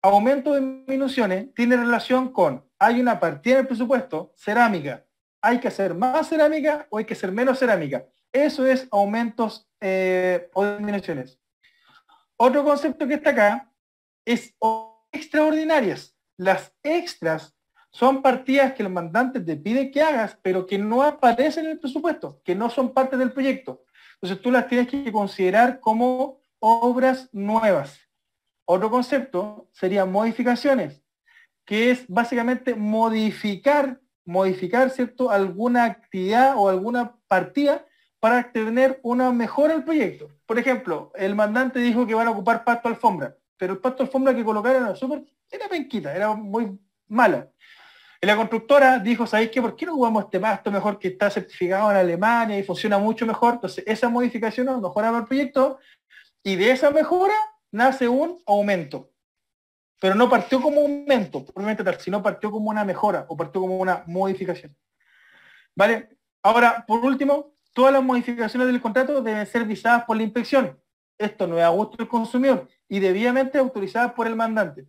Aumento o disminuciones tiene relación con, hay una partida del presupuesto, cerámica. ¿Hay que hacer más cerámica o hay que hacer menos cerámica? Eso es aumentos eh, o disminuciones. Otro concepto que está acá es extraordinarias. Las extras son partidas que el mandante te pide que hagas, pero que no aparecen en el presupuesto, que no son parte del proyecto. Entonces tú las tienes que considerar como obras nuevas. Otro concepto sería modificaciones, que es básicamente modificar, modificar, ¿cierto?, alguna actividad o alguna partida para tener una mejora al proyecto. Por ejemplo, el mandante dijo que van a ocupar pasto alfombra, pero el pasto alfombra que colocaron al super era penquita, era muy mala la constructora dijo, ¿sabéis qué? ¿Por qué no jugamos este pasto mejor que está certificado en Alemania y funciona mucho mejor? Entonces, esa modificación nos mejoraba el proyecto y de esa mejora nace un aumento. Pero no partió como aumento, probablemente tal, sino partió como una mejora o partió como una modificación. ¿Vale? Ahora, por último, todas las modificaciones del contrato deben ser visadas por la inspección. Esto no es a gusto del consumidor y debidamente autorizadas por el mandante.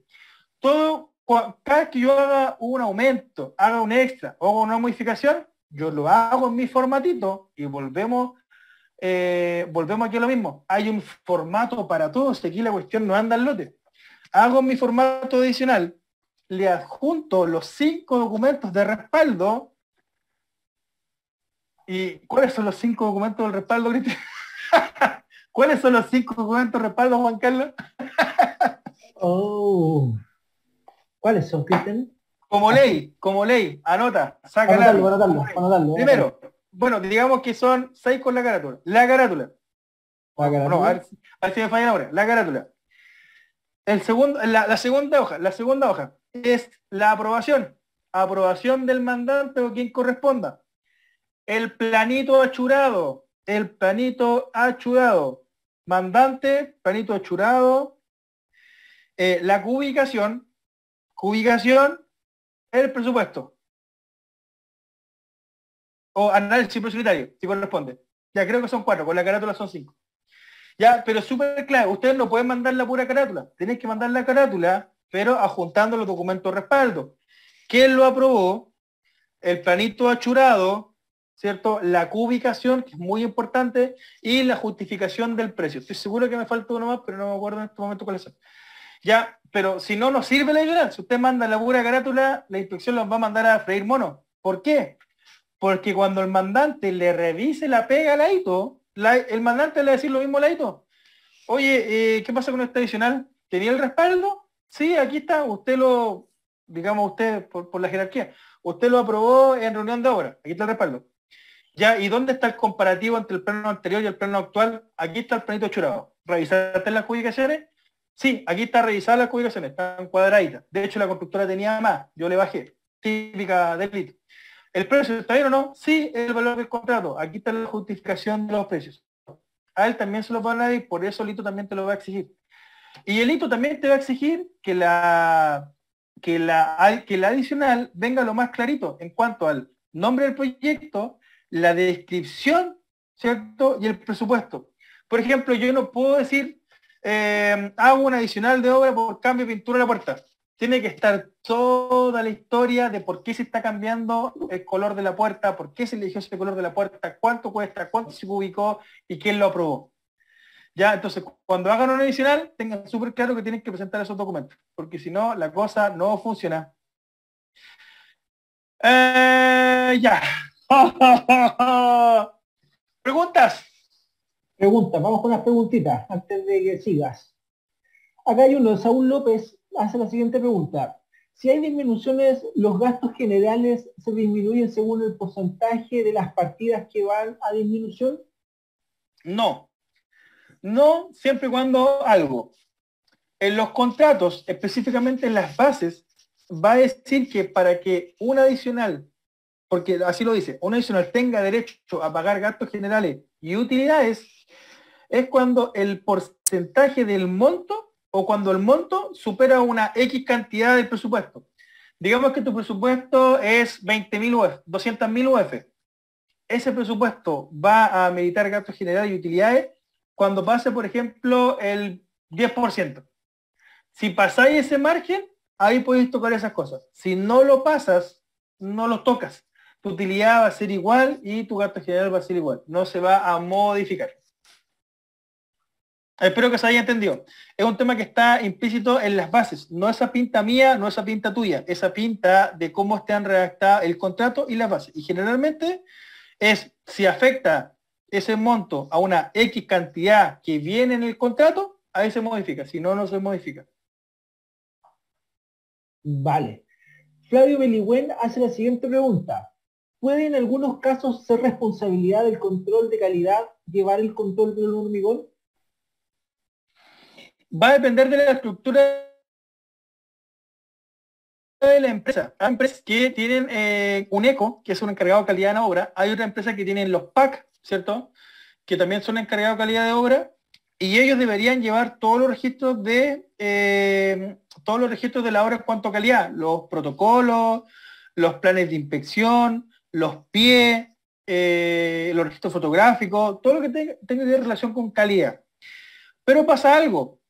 Todo cada vez que yo haga un aumento, haga un extra o una modificación, yo lo hago en mi formatito y volvemos eh, volvemos aquí a lo mismo. Hay un formato para todos, aquí la cuestión no anda al lote. Hago mi formato adicional, le adjunto los cinco documentos de respaldo. ¿Y cuáles son los cinco documentos del respaldo, Cristian? [laughs] ¿Cuáles son los cinco documentos de respaldo, Juan Carlos? [laughs] oh. ¿Cuáles son, Cristian? Como ley, como ley, anota, saca Primero, bueno, digamos que son seis con la carátula. La carátula. La No, a ver, si me fallan ahora. La carátula. El segundo, la, segunda hoja, la segunda hoja es la aprobación. Aprobación del mandante o quien corresponda. El planito achurado. El planito achurado. Mandante, planito achurado. Eh, la ubicación, ubicación, el presupuesto. O análisis presupuestario, si corresponde. Ya creo que son cuatro, con la carátula son cinco. Ya, pero súper claro, ustedes no pueden mandar la pura carátula. Tienen que mandar la carátula, pero ajuntando los documentos de respaldo. ¿Quién lo aprobó? El planito achurado, ¿cierto? La cubicación, que es muy importante, y la justificación del precio. Estoy seguro que me falta uno más, pero no me acuerdo en este momento cuáles son. Ya, pero si no nos sirve la idea, si usted manda la pura carátula, la inspección los va a mandar a freír mono. ¿Por qué? Porque cuando el mandante le revise la pega al AITO, el mandante le va a decir lo mismo al AITO. Oye, eh, ¿qué pasa con este adicional? ¿Tenía el respaldo? Sí, aquí está, usted lo, digamos usted, por, la jerarquía, usted lo aprobó en reunión de obra, aquí está el respaldo. Ya, ¿y dónde está el comparativo entre el plano anterior y el plano actual? Aquí está el planito churado. Revisar las adjudicaciones Sí, aquí está revisada las está están cuadraditas. De hecho, la constructora tenía más, yo le bajé. Típica delito. ¿El precio está bien o no? Sí, el valor del contrato. Aquí está la justificación de los precios. A él también se lo van a dar por eso el también te lo va a exigir. Y el hito también te va a exigir que la, que la, que la adicional venga lo más clarito en cuanto al nombre del proyecto, la descripción, ¿cierto? Y el presupuesto. Por ejemplo, yo no puedo decir eh, hago un adicional de obra por cambio de pintura de la puerta. Tiene que estar toda la historia de por qué se está cambiando el color de la puerta, por qué se eligió ese color de la puerta, cuánto cuesta, cuánto se ubicó y quién lo aprobó. Ya, entonces, cuando hagan un adicional, tengan súper claro que tienen que presentar esos documentos, porque si no, la cosa no funciona. Eh, ya. [laughs] ¿Preguntas? Pregunta, vamos con las preguntitas antes de que sigas. Acá hay uno, Saúl López hace la siguiente pregunta. Si hay disminuciones, los gastos generales se disminuyen según el porcentaje de las partidas que van a disminución? No. No siempre y cuando algo. En los contratos, específicamente en las bases, va a decir que para que un adicional, porque así lo dice, un adicional tenga derecho a pagar gastos generales y utilidades es cuando el porcentaje del monto o cuando el monto supera una X cantidad del presupuesto. Digamos que tu presupuesto es 20.000 UF, 200.000 UF. Ese presupuesto va a meditar gastos generales y utilidades cuando pase, por ejemplo, el 10%. Si pasáis ese margen, ahí podéis tocar esas cosas. Si no lo pasas, no lo tocas tu utilidad va a ser igual y tu gasto general va a ser igual. No se va a modificar. Espero que se haya entendido. Es un tema que está implícito en las bases. No esa pinta mía, no esa pinta tuya. Esa pinta de cómo están redactado el contrato y las bases. Y generalmente es si afecta ese monto a una X cantidad que viene en el contrato, ahí se modifica. Si no, no se modifica. Vale. Flavio Beligüen hace la siguiente pregunta. ¿Puede en algunos casos ser responsabilidad del control de calidad llevar el control del hormigón? Va a depender de la estructura de la empresa. Hay empresas que tienen eh, un ECO, que es un encargado de calidad en la obra. Hay otras empresas que tienen los PAC, ¿cierto? Que también son encargados de calidad de obra. Y ellos deberían llevar todos los registros de eh, todos los registros de la obra en cuanto a calidad, los protocolos, los planes de inspección, los pies, eh, los registros fotográficos, todo lo que tenga, relación con calidad. Pero pasa algo,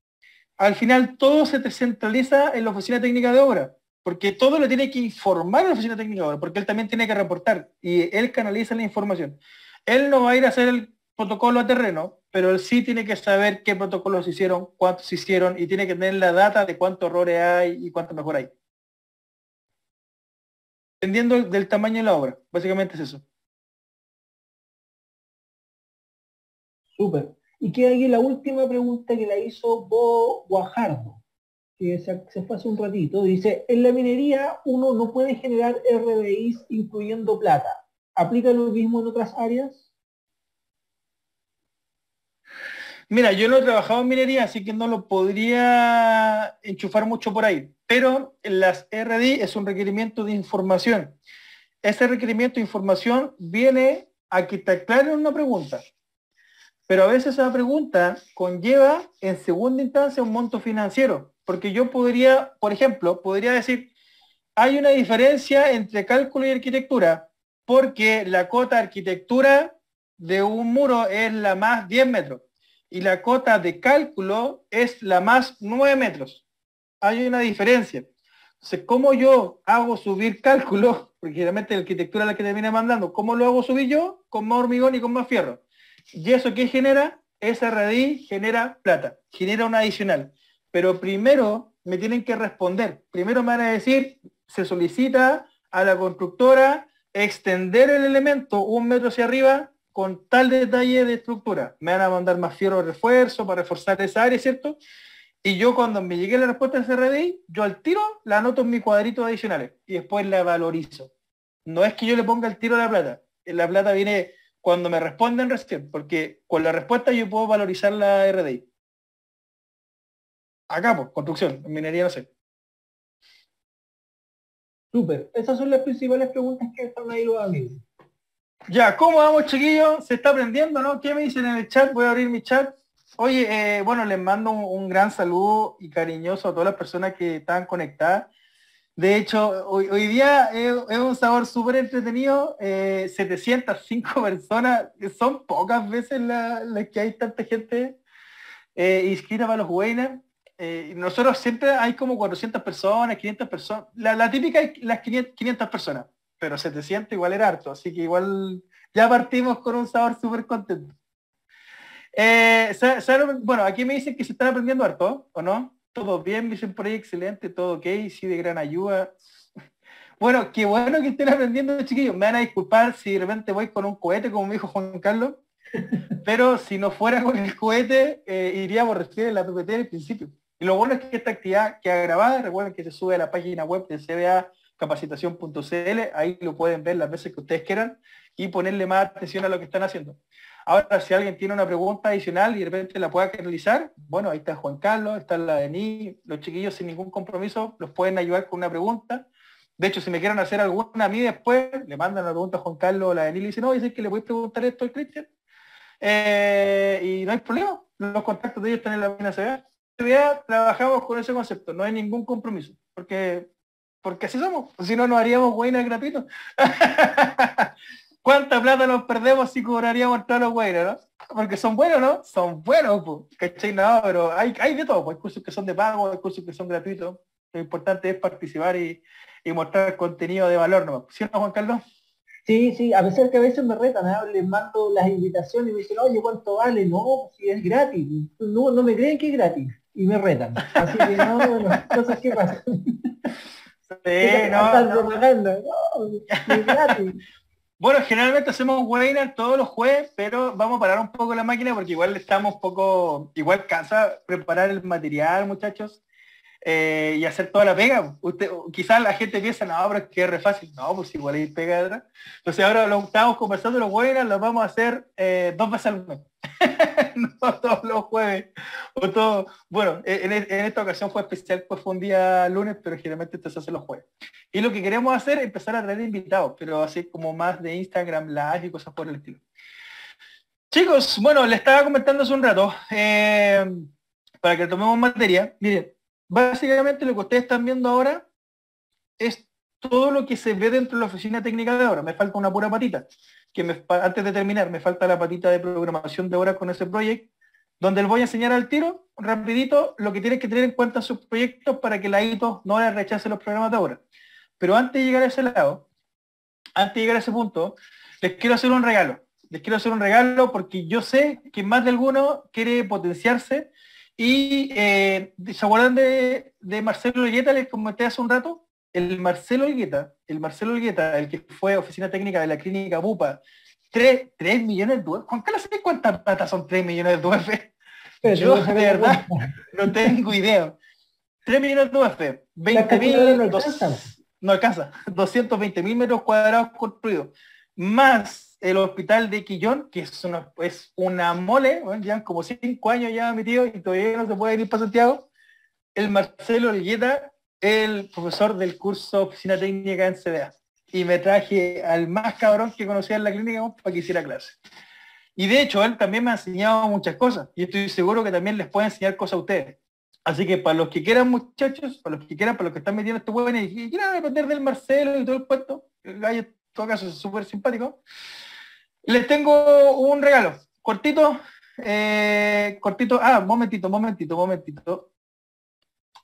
al final todo se te centraliza en la oficina técnica de obra, porque todo lo tiene que informar a la oficina técnica de obra, porque él también tiene que reportar y él canaliza la información. Él no va a ir a hacer el protocolo a terreno, pero él sí tiene que saber qué protocolos hicieron, cuántos hicieron y tiene que tener la data de cuántos errores hay y cuánto mejor hay. Dependiendo del tamaño de la obra, básicamente es eso. Súper. Y queda ahí la última pregunta que la hizo Bo Guajardo, que se, se, fue hace un ratito. Dice, en la minería uno no puede generar RBIs incluyendo plata. ¿Aplica lo mismo en otras áreas? Mira, yo no he trabajado en minería, así que no lo podría enchufar mucho por ahí, pero las RD es un requerimiento de información. Ese requerimiento de información viene a que te aclaren una pregunta, pero a veces esa pregunta conlleva en segunda instancia un monto financiero, porque yo podría, por ejemplo, podría decir, hay una diferencia entre cálculo y arquitectura, porque la cota arquitectura de un muro es la más 10 metros y la cota de cálculo es la más 9 metros. Hay una diferencia. Entonces, ¿cómo yo hago subir cálculo? [laughs] Porque generalmente la arquitectura es la que te viene mandando. ¿Cómo lo hago subir yo? Con más hormigón y con más fierro. ¿Y eso qué genera? Esa raíz genera plata, genera una adicional. Pero primero me tienen que responder. Primero me van a decir, se solicita a la constructora extender el elemento un metro hacia arriba con tal detalle de estructura. Me van a mandar más fierro refuerzo para reforzar esa área, ¿cierto? Y yo cuando me llegue la respuesta de CRDI, yo al tiro la anoto en mi cuadrito adicionales y después la valorizo. No es que yo le ponga el tiro a la plata. La plata viene cuando me responden recién, porque con la respuesta yo puedo valorizar la RDI. Acá, pues, construcción, minería no sé. Súper. Esas son las principales preguntas que están ahí los amigos. Ya, ¿cómo vamos, chiquillos? ¿Se está aprendiendo, no? ¿Qué me dicen en el chat? Voy a abrir mi chat. Oye, eh, bueno, les mando un, gran saludo y cariñoso a todas las personas que están conectadas. De hecho, hoy, día es, un sabor súper entretenido. 705 eh, [laughs] personas, son pocas veces las que hay tanta gente eh, inscrita para los webinars. nosotros siempre hay como 400 personas, 500 personas, la, típica es las 500 personas pero siente, igual era harto, así que igual ya partimos con un sabor súper contento. Eh, bueno, aquí me dicen que se están aprendiendo harto, ¿o no? Todo bien, me dicen por ahí, excelente, todo ok, sí, de gran ayuda. [laughs] Bueno, qué bueno que estén aprendiendo, chiquillos. Me van a disculpar si de repente voy con un cohete, como me dijo Juan Carlos, [laughs] pero si no fuera con el cohete, eh, iríamos recibir la PPT en principio. Y lo bueno es que esta actividad queda grabada, recuerden que se sube a la página web de CBA capacitación.cl, ahí lo pueden ver las veces que ustedes quieran y ponerle más atención a lo que están haciendo. Ahora, si alguien tiene una pregunta adicional y de repente la pueda canalizar, bueno, ahí está Juan Carlos, está la Denis, los chiquillos sin ningún compromiso los pueden ayudar con una pregunta. De hecho, si me quieren hacer alguna a mí después, le mandan la pregunta a Juan Carlos o la Denis y le dicen, no, dice que le voy preguntar esto al Christian. Eh, y no hay problema, los contactos de ellos están en la página En realidad, trabajamos con ese concepto, no hay ningún compromiso, porque porque así somos, si no nos haríamos weinas gratuitos. [laughs] ¿Cuánta plata nos perdemos si cobraríamos todos los weiners, no? Porque son buenos, ¿no? Son buenos, pues ¿cachai? nada? pero hay, hay de todo, hay cursos que son de pago, hay cursos que son gratuitos. Lo importante es participar y, y mostrar contenido de valor, ¿no? ¿Sí no, Juan Carlos? Sí, sí, a pesar que a veces me retan, ¿eh? les mando las invitaciones y me dicen, oye, ¿cuánto vale? No, si es gratis. No, me creen que es gratis. Y me retan. Así que no, no, Entonces, ¿qué pasa? [laughs] [laughs] Bueno, generalmente hacemos webinar todos los jueves, pero vamos a parar un poco la máquina porque igual estamos un poco, igual cansa preparar el material, muchachos. Eh, y hacer toda la pega. Usted, quizás la gente piensa, no, pero es que es re fácil. No, pues igual hay pega detrás. Entonces ahora lo estamos conversando los buenas lo vamos a hacer eh, dos veces al mes. [laughs] no todos los jueves. O todo, bueno, eh, en, esta ocasión fue especial, pues fue un día lunes, pero generalmente esto se hace los jueves. Y lo que queremos hacer es empezar a traer invitados, pero así como más de Instagram Live y cosas por el estilo. Chicos, bueno, les estaba comentando hace un rato, para que tomemos materia, miren, Básicamente lo que ustedes están viendo ahora es todo lo que se ve dentro de la oficina técnica de ahora. Me falta una pura patita, que antes de terminar me falta la patita de programación de ahora con ese proyecto, donde les voy a enseñar al tiro, rapidito, lo que tienen que tener en cuenta sus proyectos para que la ITO no les rechace los programas de ahora. Pero antes de llegar a ese lado, antes de llegar a ese punto, les quiero hacer un regalo. Les quiero hacer un regalo porque yo sé que más de alguno quiere potenciarse y eh, ¿se acuerdan de, Marcelo Olgueta? Les comenté hace un rato. El Marcelo Olgueta, el Marcelo Olgueta, el que fue oficina técnica de la clínica Bupa, 3, 3 millones de dólares. Juan Carlos, ¿sabes cuántas patas son 3 millones de dólares? Yo de verdad no tengo idea. 3 millones de dólares, 20 mil, no alcanza, 220 mil metros cuadrados construidos, más el hospital de Quillón, que es una, pues, una mole, bueno, llevan como cinco años ya metido y todavía no se puede ir para Santiago. El Marcelo Olgueta el profesor del curso Oficina Técnica en CDA. Y me traje al más cabrón que conocía en la clínica para que hiciera clase. Y de hecho, él también me ha enseñado muchas cosas. Y estoy seguro que también les puede enseñar cosas a ustedes. Así que para los que quieran, muchachos, para los que quieran, para los que están metiendo este huevo y aprender del Marcelo y todo el puesto, todo caso es súper simpático. Les tengo un regalo, cortito, eh, cortito, ah, momentito, momentito, momentito.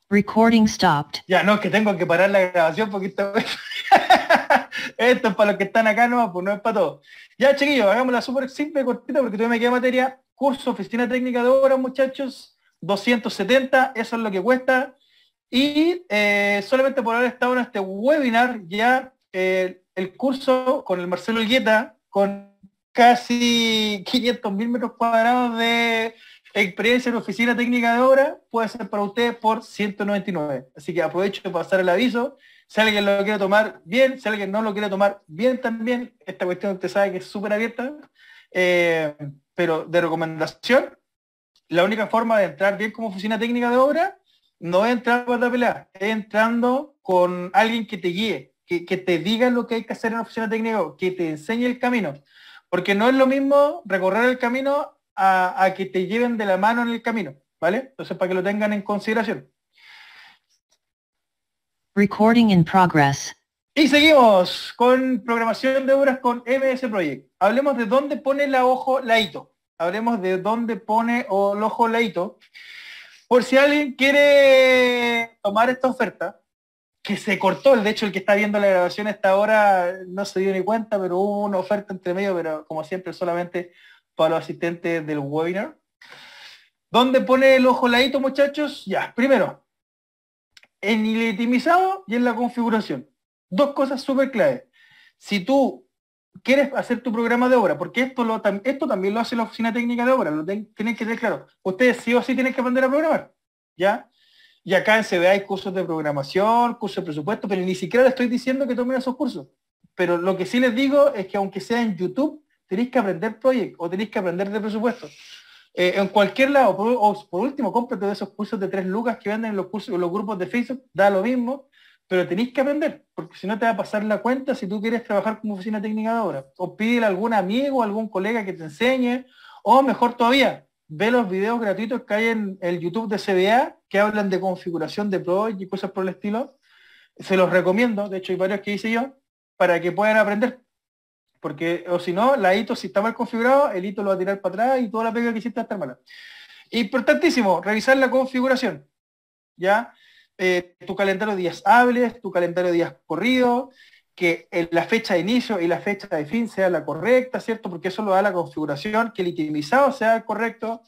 Recording stopped. Ya, no, es que tengo que parar la grabación porque [laughs] esto, es para los que están acá, no, pues no es para todos. Ya, chiquillos, hagámosla súper simple, cortita, porque todavía me queda materia. Curso, oficina técnica de obra, muchachos, 270, eso es lo que cuesta. Y eh, solamente por haber estado en este webinar, ya eh, el curso con el Marcelo Higueta, con casi 500.000 mil metros cuadrados de experiencia en oficina técnica de obra, puede ser para ustedes por 199. Así que aprovecho de pasar el aviso. Si alguien lo quiere tomar bien, si alguien no lo quiere tomar bien también, esta cuestión usted sabe que es súper abierta, eh, pero de recomendación, la única forma de entrar bien como oficina técnica de obra no es entrar por la es entrando con alguien que te guíe, que, te digan lo que hay que hacer en la oficina técnica, que te enseñe el camino. Porque no es lo mismo recorrer el camino a, que te lleven de la mano en el camino, ¿vale? Entonces, para que lo tengan en consideración. Recording in progress. Y seguimos con programación de obras con MS Project. Hablemos de dónde pone el ojo laito. Hablemos de dónde pone el ojo laito. Por si alguien quiere tomar esta oferta, que se cortó. De hecho, el que está viendo la grabación hasta ahora no se dio ni cuenta, pero hubo una oferta entre medio, pero como siempre, solamente para los asistentes del webinar. ¿Dónde pone el ojo ladito, muchachos? Ya, primero, en el itemizado y en la configuración. Dos cosas súper claves. Si tú quieres hacer tu programa de obra, porque esto, esto también lo hace la oficina técnica de obra, lo tienen que tener claro. Ustedes sí o sí tienen que aprender a programar, ¿ya? Y acá en CBA hay cursos de programación, cursos de presupuesto, pero ni siquiera le estoy diciendo que tomen esos cursos. Pero lo que sí les digo es que aunque sea en YouTube, tenéis que aprender Project o tenéis que aprender de presupuesto. Eh, en cualquier lado, por, o, por último, cómprate de esos cursos de tres lucas que venden en los cursos, los grupos de Facebook, da lo mismo, pero tenéis que aprender, porque si no te va a pasar la cuenta si tú quieres trabajar como oficina técnica de obra. O pídele a algún amigo, algún colega que te enseñe, o mejor todavía, ve los videos gratuitos que hay en el YouTube de CBA que hablan de configuración de Pro y cosas por el estilo. Se los recomiendo, de hecho hay varios que hice yo, para que puedan aprender. Porque, o si no, la hito, si está mal configurado, el hito lo va a tirar para atrás y toda la pega que hiciste está mala. Importantísimo, revisar la configuración. ¿Ya? Eh, tu calendario de días hables, tu calendario de días corridos, que la fecha de inicio y la fecha de fin sea la correcta, ¿cierto? Porque eso lo da la configuración, que el itemizado sea el correcto,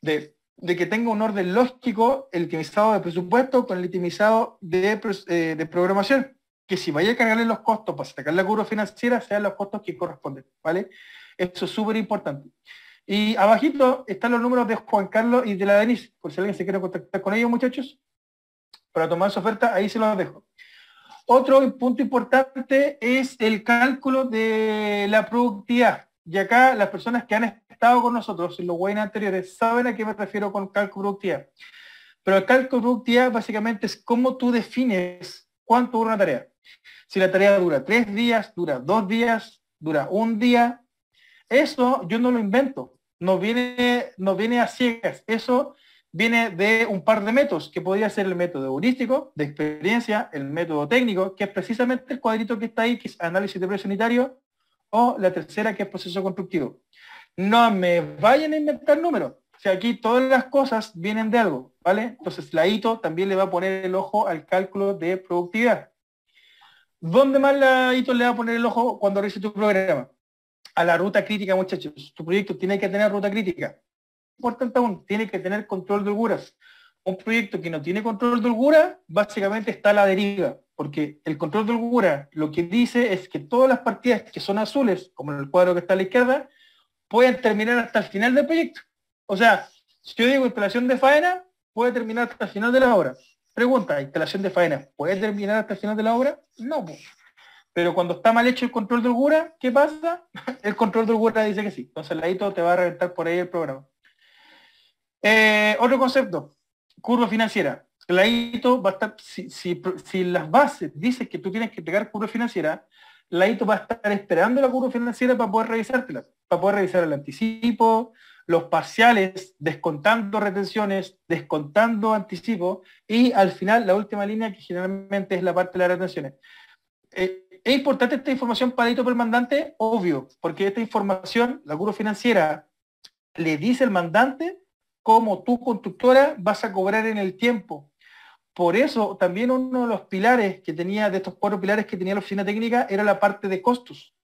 de de que tenga un orden lógico el optimizado de presupuesto con el itemizado de, eh, de programación. Que si vaya a cargarle los costos para sacar la curva financiera, sean los costos que corresponden, ¿vale? Eso es súper importante. Y abajito están los números de Juan Carlos y de la Denise, por si alguien se quiere contactar con ellos, muchachos, para tomar su oferta, ahí se los dejo. Otro punto importante es el cálculo de la productividad. Y acá las personas que han estado con nosotros y los webinars anteriores saben a qué me refiero con cálculo productividad. Pero el cálculo productividad básicamente es cómo tú defines cuánto dura una tarea. Si la tarea dura tres días, dura dos días, dura un día, eso yo no lo invento. No viene, no viene a ciegas. Eso viene de un par de métodos, que podría ser el método heurístico, de experiencia, el método técnico, que es precisamente el cuadrito que está ahí, que es análisis de precio unitario, o la tercera, que es proceso constructivo. No me vayan a inventar números. O sea, aquí todas las cosas vienen de algo, ¿vale? Entonces la ITO también le va a poner el ojo al cálculo de productividad. ¿Dónde más la ITO le va a poner el ojo cuando realice tu programa? A la ruta crítica, muchachos. Tu proyecto tiene que tener ruta crítica. Importante aún, tiene que tener control de holguras. Un proyecto que no tiene control de holgura, básicamente está a la deriva, porque el control de holgura lo que dice es que todas las partidas que son azules, como en el cuadro que está a la izquierda, pueden terminar hasta el final del proyecto. O sea, si yo digo instalación de faena, puede terminar hasta el final de la obra. Pregunta, ¿instalación de faena puede terminar hasta el final de la obra? No, Pero cuando está mal hecho el control de holgura, ¿qué pasa? [laughs] el control de holgura dice que sí. Entonces el ladito te va a reventar por ahí el programa. Eh, otro concepto, curva financiera. El ladito va a estar, si, si las bases dicen que tú tienes que pegar curva financiera, la ITO va a estar esperando la curva financiera para poder revisártela, para poder revisar el anticipo, los parciales, descontando retenciones, descontando anticipo, y al final la última línea que generalmente es la parte de las retenciones. Eh, ¿Es importante esta información para el mandante? Obvio, porque esta información, la curva financiera, le dice al mandante cómo tu constructora vas a cobrar en el tiempo, por eso también uno de los pilares que tenía, de estos cuatro pilares que tenía la oficina técnica, era la parte de costos.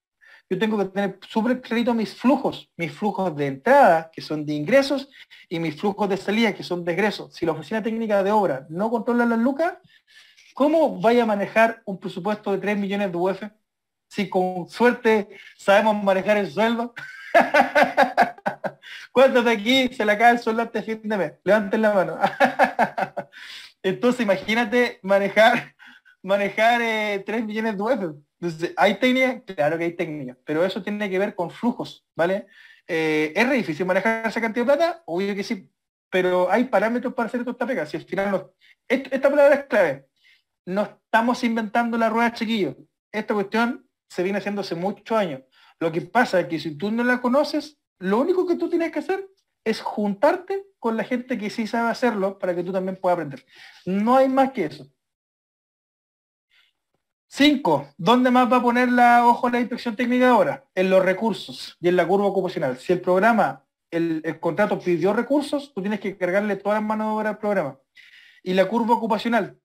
Yo tengo que tener súper crédito mis flujos, mis flujos de entrada, que son de ingresos, y mis flujos de salida, que son de egresos. Si la oficina técnica de obra no controla las lucas, ¿cómo vaya a manejar un presupuesto de 3 millones de UF? Si con suerte sabemos manejar el sueldo. [laughs] ¿Cuántos de aquí se la cae el sueldo de fin de mes? Levanten la mano. [laughs] Entonces imagínate manejar, [laughs] manejar 3 eh, millones de UF. Entonces, ¿hay técnicas? Claro que hay técnicas, pero eso tiene que ver con flujos, ¿vale? Eh, ¿Es difícil manejar esa cantidad de plata? Obvio que sí, pero hay parámetros para hacer esto esta pega. Si al esta palabra es clave. No estamos inventando la rueda chiquillo. Esta cuestión se viene haciendo hace muchos años. Lo que pasa es que si tú no la conoces, lo único que tú tienes que hacer es juntarte con la gente que sí sabe hacerlo para que tú también puedas aprender. No hay más que eso. Cinco, ¿dónde más va a poner la ojo la inspección técnica ahora? En los recursos y en la curva ocupacional. Si el programa, el, contrato pidió recursos, tú tienes que cargarle todas las mano de obra al programa. Y la curva ocupacional.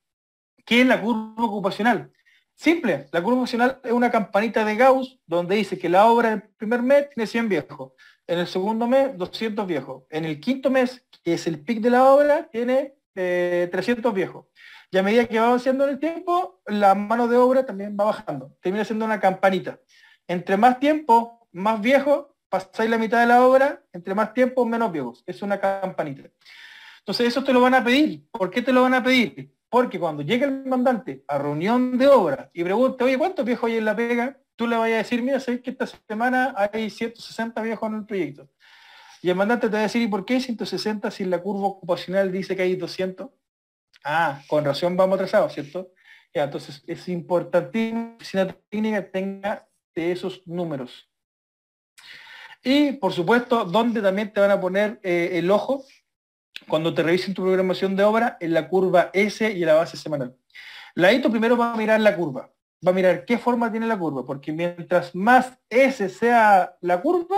¿Qué es la curva ocupacional? Simple, la curva ocupacional es una campanita de Gauss donde dice que la obra el primer mes tiene 100 viejos, en el segundo mes 200 viejos, en el quinto mes que es el pic de la obra, tiene 300 eh, viejos. Y a medida que va avanzando en el tiempo, la mano de obra también va bajando. Termina siendo una campanita. Entre más tiempo, más viejo, pasáis la mitad de la obra, entre más tiempo, menos viejos. Es una campanita. Entonces eso te lo van a pedir. ¿Por qué te lo van a pedir? Porque cuando llegue el mandante a reunión de obra y pregunta, oye, ¿cuántos viejos hay en la pega? Tú le vayas a decir, mira, sabéis que esta semana hay 160 viejos en el proyecto. Y el mandante te va a decir, ¿y por qué 160 si la curva ocupacional dice que hay 200? Ah, con razón vamos atrasados, ¿cierto? Ya, entonces es importantísimo que la técnica tenga de esos números. Y por supuesto, ¿dónde también te van a poner eh, el ojo cuando te revisen tu programación de obra en la curva S y en la base semanal. La ITO primero va a mirar la curva, va a mirar qué forma tiene la curva, porque mientras más S sea la curva,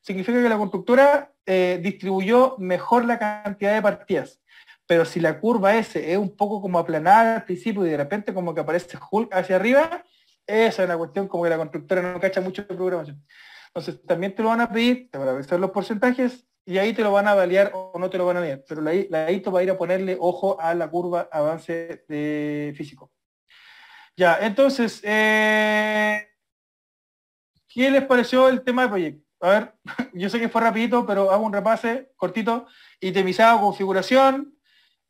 significa que la constructora eh, distribuyó mejor la cantidad de partidas. Pero si la curva S es un poco como aplanada al principio y de repente como que aparece Hulk hacia arriba, esa es una cuestión como que la constructora no cacha mucho de programación. Entonces también te lo van a pedir, te van a revisar los porcentajes y ahí te lo van a avaliar o no te lo van a leer. Pero la, va a ir a ponerle ojo a la curva avance de físico. Ya, entonces, eh, ¿qué les pareció el tema del proyecto? a ver, [laughs] yo sé que fue rapidito, pero hago un repase cortito, itemizado, configuración,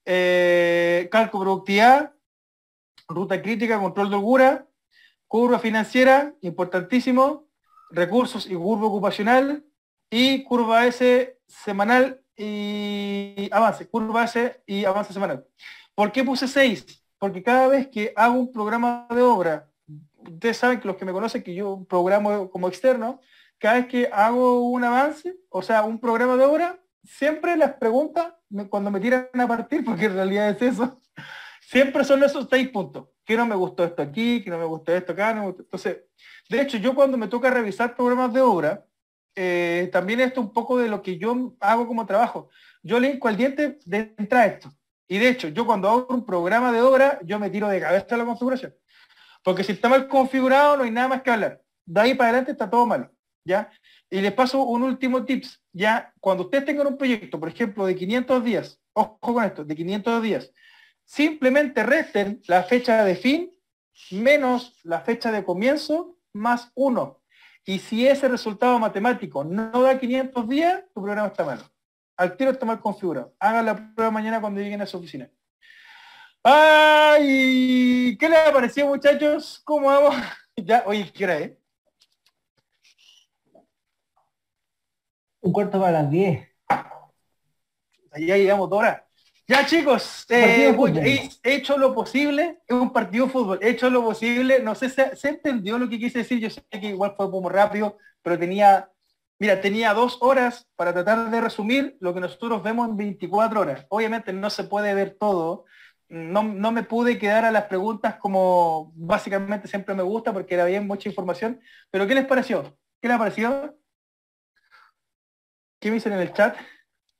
eh, calco productividad, ruta crítica, control de holgura, curva financiera, importantísimo, recursos y curva ocupacional, y curva S semanal y avance, curva S y avance semanal. ¿Por qué puse 6? Porque cada vez que hago un programa de obra, ustedes saben que los que me conocen que yo programo como externo, cada vez que hago un avance, o sea, un programa de obra, siempre las preguntas, cuando me tiran a partir, [laughs] porque en realidad es eso, siempre son esos seis puntos. Que no me gustó esto aquí, que no me gustó esto acá. Entonces, de hecho, yo cuando me toca revisar programas de obra, eh, también esto un poco de lo que yo hago como trabajo. Yo le al diente de entrada esto. Y de hecho, yo cuando hago un programa de obra, yo me tiro de cabeza a la configuración. Porque si está mal configurado, no hay nada más que hablar. De ahí para adelante está todo malo. ¿ya? Y les paso un último tips, ¿ya? Cuando ustedes tengan un proyecto, por ejemplo, de 500 días, ojo con esto, de 500 días, simplemente resten la fecha de fin menos la fecha de comienzo más uno Y si ese resultado matemático no da 500 días, tu programa está mal. Al tiro está mal configurado. Hagan la prueba mañana cuando lleguen a su oficina. ¡Ay! ¿Qué les ha parecido, muchachos? ¿Cómo vamos? [laughs] ya, oye, ¿qué Un cuarto para las 10. Ya llegamos Ya chicos, eh, he, hecho lo posible, es un partido de fútbol, he hecho lo posible, no sé, si se entendió lo que quise decir, yo sé que igual fue como rápido, pero tenía, mira, tenía dos horas para tratar de resumir lo que nosotros vemos en 24 horas. Obviamente no se puede ver todo, no, me pude quedar a las preguntas como básicamente siempre me gusta porque era mucha información, pero ¿qué les pareció? ¿Qué les pareció? ¿Qué me dicen en el chat?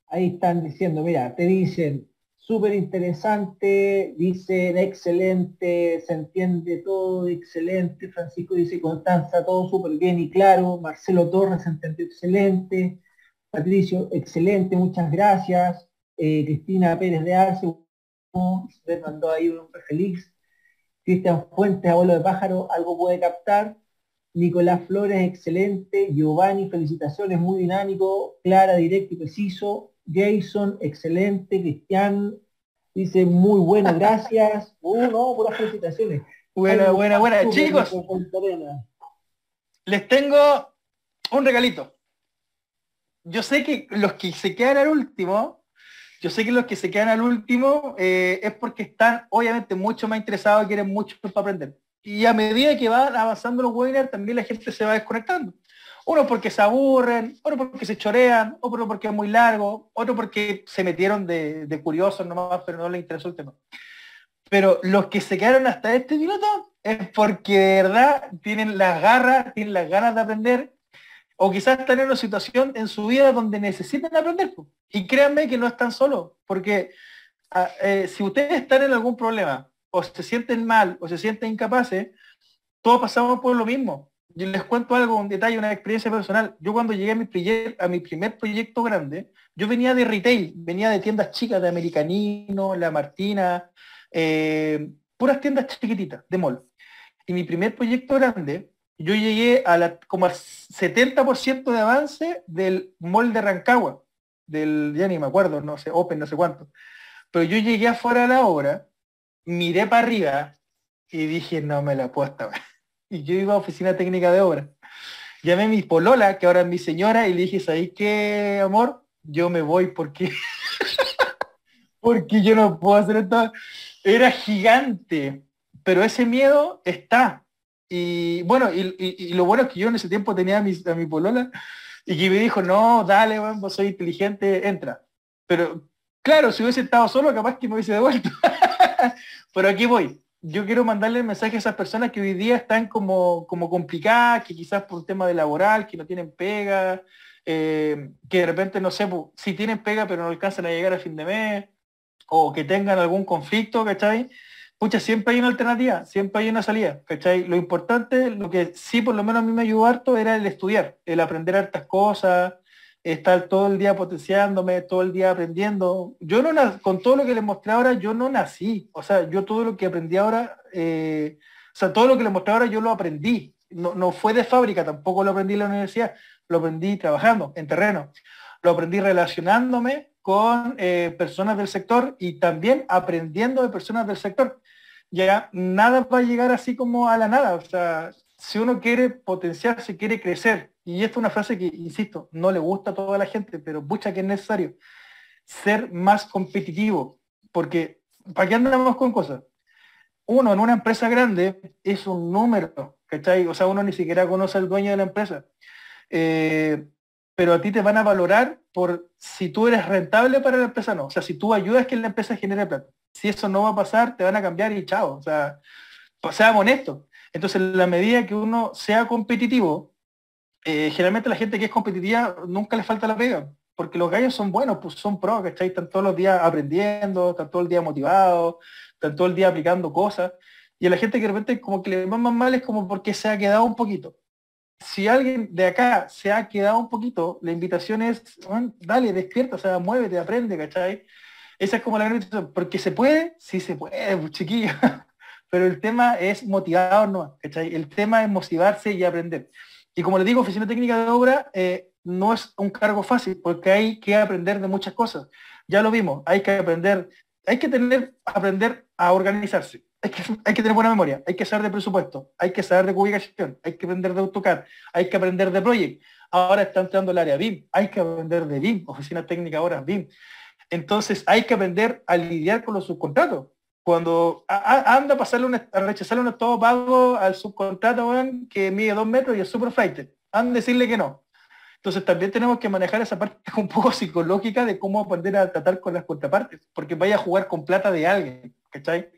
Ahí están diciendo, mira, te dicen, súper interesante, dicen excelente, se entiende todo, excelente. Francisco dice, Constanza, todo súper bien y claro. Marcelo Torres, entendió excelente. Patricio, excelente, muchas gracias. Eh, Cristina Pérez de Arce, me mandó ahí un feliz. Cristian Fuentes, abuelo de pájaro, algo puede captar. Nicolás Flores, excelente. Giovanni, felicitaciones, muy dinámico. Clara, directo y preciso. Jason, excelente. Cristian, dice muy bueno, gracias. [laughs] Uh, no, puras felicitaciones. Buena, buena, buena. Chicos, les tengo un regalito. Yo sé que los que se quedan al último, yo sé que los que se quedan al último eh, es porque están obviamente mucho más interesados y quieren mucho para aprender. Y a medida que van avanzando los webinars, también la gente se va desconectando. Uno porque se aburren, otro porque se chorean, otro porque es muy largo, otro porque se metieron de, de curiosos nomás, pero no les interesó el tema. Pero los que se quedaron hasta este minuto es porque de verdad tienen las garras, tienen las ganas de aprender, o quizás están en una situación en su vida donde necesitan aprender. Y créanme que no están solos, porque ah, eh, si ustedes están en algún problema o se sienten mal o se sienten incapaces, todos pasamos por lo mismo. Yo les cuento algo, un detalle, una experiencia personal. Yo cuando llegué a mi, primer, a mi primer proyecto grande, yo venía de retail, venía de tiendas chicas, de Americanino, La Martina, eh, puras tiendas chiquititas, de mall. Y mi primer proyecto grande, yo llegué a la, como al 70% de avance del mall de Rancagua, del, ya ni me acuerdo, no sé, Open, no sé cuánto. Pero yo llegué afuera de la obra miré para arriba y dije, no me la apuesta [laughs] Y yo iba a oficina técnica de obra. Llamé a mi polola, que ahora es mi señora, y le dije, ¿sabes qué, amor? Yo me voy porque... [laughs] porque yo no puedo hacer esto. Era gigante, pero ese miedo está. Y bueno, y, lo bueno es que yo en ese tiempo tenía a mi, polola y que me dijo, no, dale, vamos soy inteligente, entra. Pero claro, si hubiese estado solo, capaz que me hubiese devuelto. [laughs] [laughs] Pero aquí voy. Yo quiero mandarle el mensaje a esas personas que hoy día están como, como complicadas, que quizás por un tema de laboral, que no tienen pega, eh, que de repente, no sé, si pues, tienen pega pero no alcanzan a llegar a fin de mes, o que tengan algún conflicto, ¿cachai? pucha, siempre hay una alternativa, siempre hay una salida, ¿cachai? Lo importante, lo que sí por lo menos a mí me ayudó harto era el estudiar, el aprender hartas cosas, estar todo el día potenciándome, todo el día aprendiendo. Yo no con todo lo que les mostré ahora, yo no nací. O sea, yo todo lo que aprendí ahora, eh, o sea, todo lo que les mostré ahora yo lo aprendí. No, fue de fábrica, tampoco lo aprendí en la universidad, lo aprendí trabajando en terreno. Lo aprendí relacionándome con eh, personas del sector y también aprendiendo de personas del sector. Ya nada va a llegar así como a la nada. O sea, si uno quiere potenciarse, quiere crecer, y esta es una frase que, insisto, no le gusta a toda la gente, pero mucha que es necesario. Ser más competitivo, porque ¿para qué andamos con cosas? Uno en una empresa grande es un número, ¿cachai? O sea, uno ni siquiera conoce al dueño de la empresa. Eh, pero a ti te van a valorar por si tú eres rentable para la empresa no. O sea, si tú ayudas que la empresa genere plata. Si eso no va a pasar, te van a cambiar y chao. O sea, pues seamos honestos. Entonces, la medida que uno sea competitivo, eh, generalmente la gente que es competitiva nunca le falta la pega, porque los gallos son buenos, pues son pros, ¿cachai? Están todos los días aprendiendo, están todo el día motivados, están todo el día aplicando cosas. Y a la gente que de repente como que le va más mal es como porque se ha quedado un poquito. Si alguien de acá se ha quedado un poquito, la invitación es, dale, despierta, o sea, muévete, aprende, ¿cachai? Esa es como la gran invitación, porque se puede, sí se puede, pues, chiquillo. [laughs] Pero el tema es motivarnos, ¿cachai? El tema es motivarse y aprender. Y como le digo, oficina técnica de obra no es un cargo fácil porque hay que aprender de muchas cosas. Ya lo vimos, hay que aprender, hay que tener, aprender a organizarse. Hay que, tener buena memoria, hay que saber de presupuesto, hay que saber de ubicación, hay que aprender de AutoCAD, hay que aprender de Project. Ahora está entrando el área BIM, hay que aprender de BIM, Oficina Técnica ahora BIM. Entonces hay que aprender a lidiar con los subcontratos cuando anda a, pasarle a rechazarle un todo pago al subcontrato que mide dos metros y es super fighter anda a decirle que no. Entonces también tenemos que manejar esa parte [laughs] un poco psicológica de cómo aprender a tratar con las contrapartes, porque vaya a jugar con plata de alguien, ¿cachai?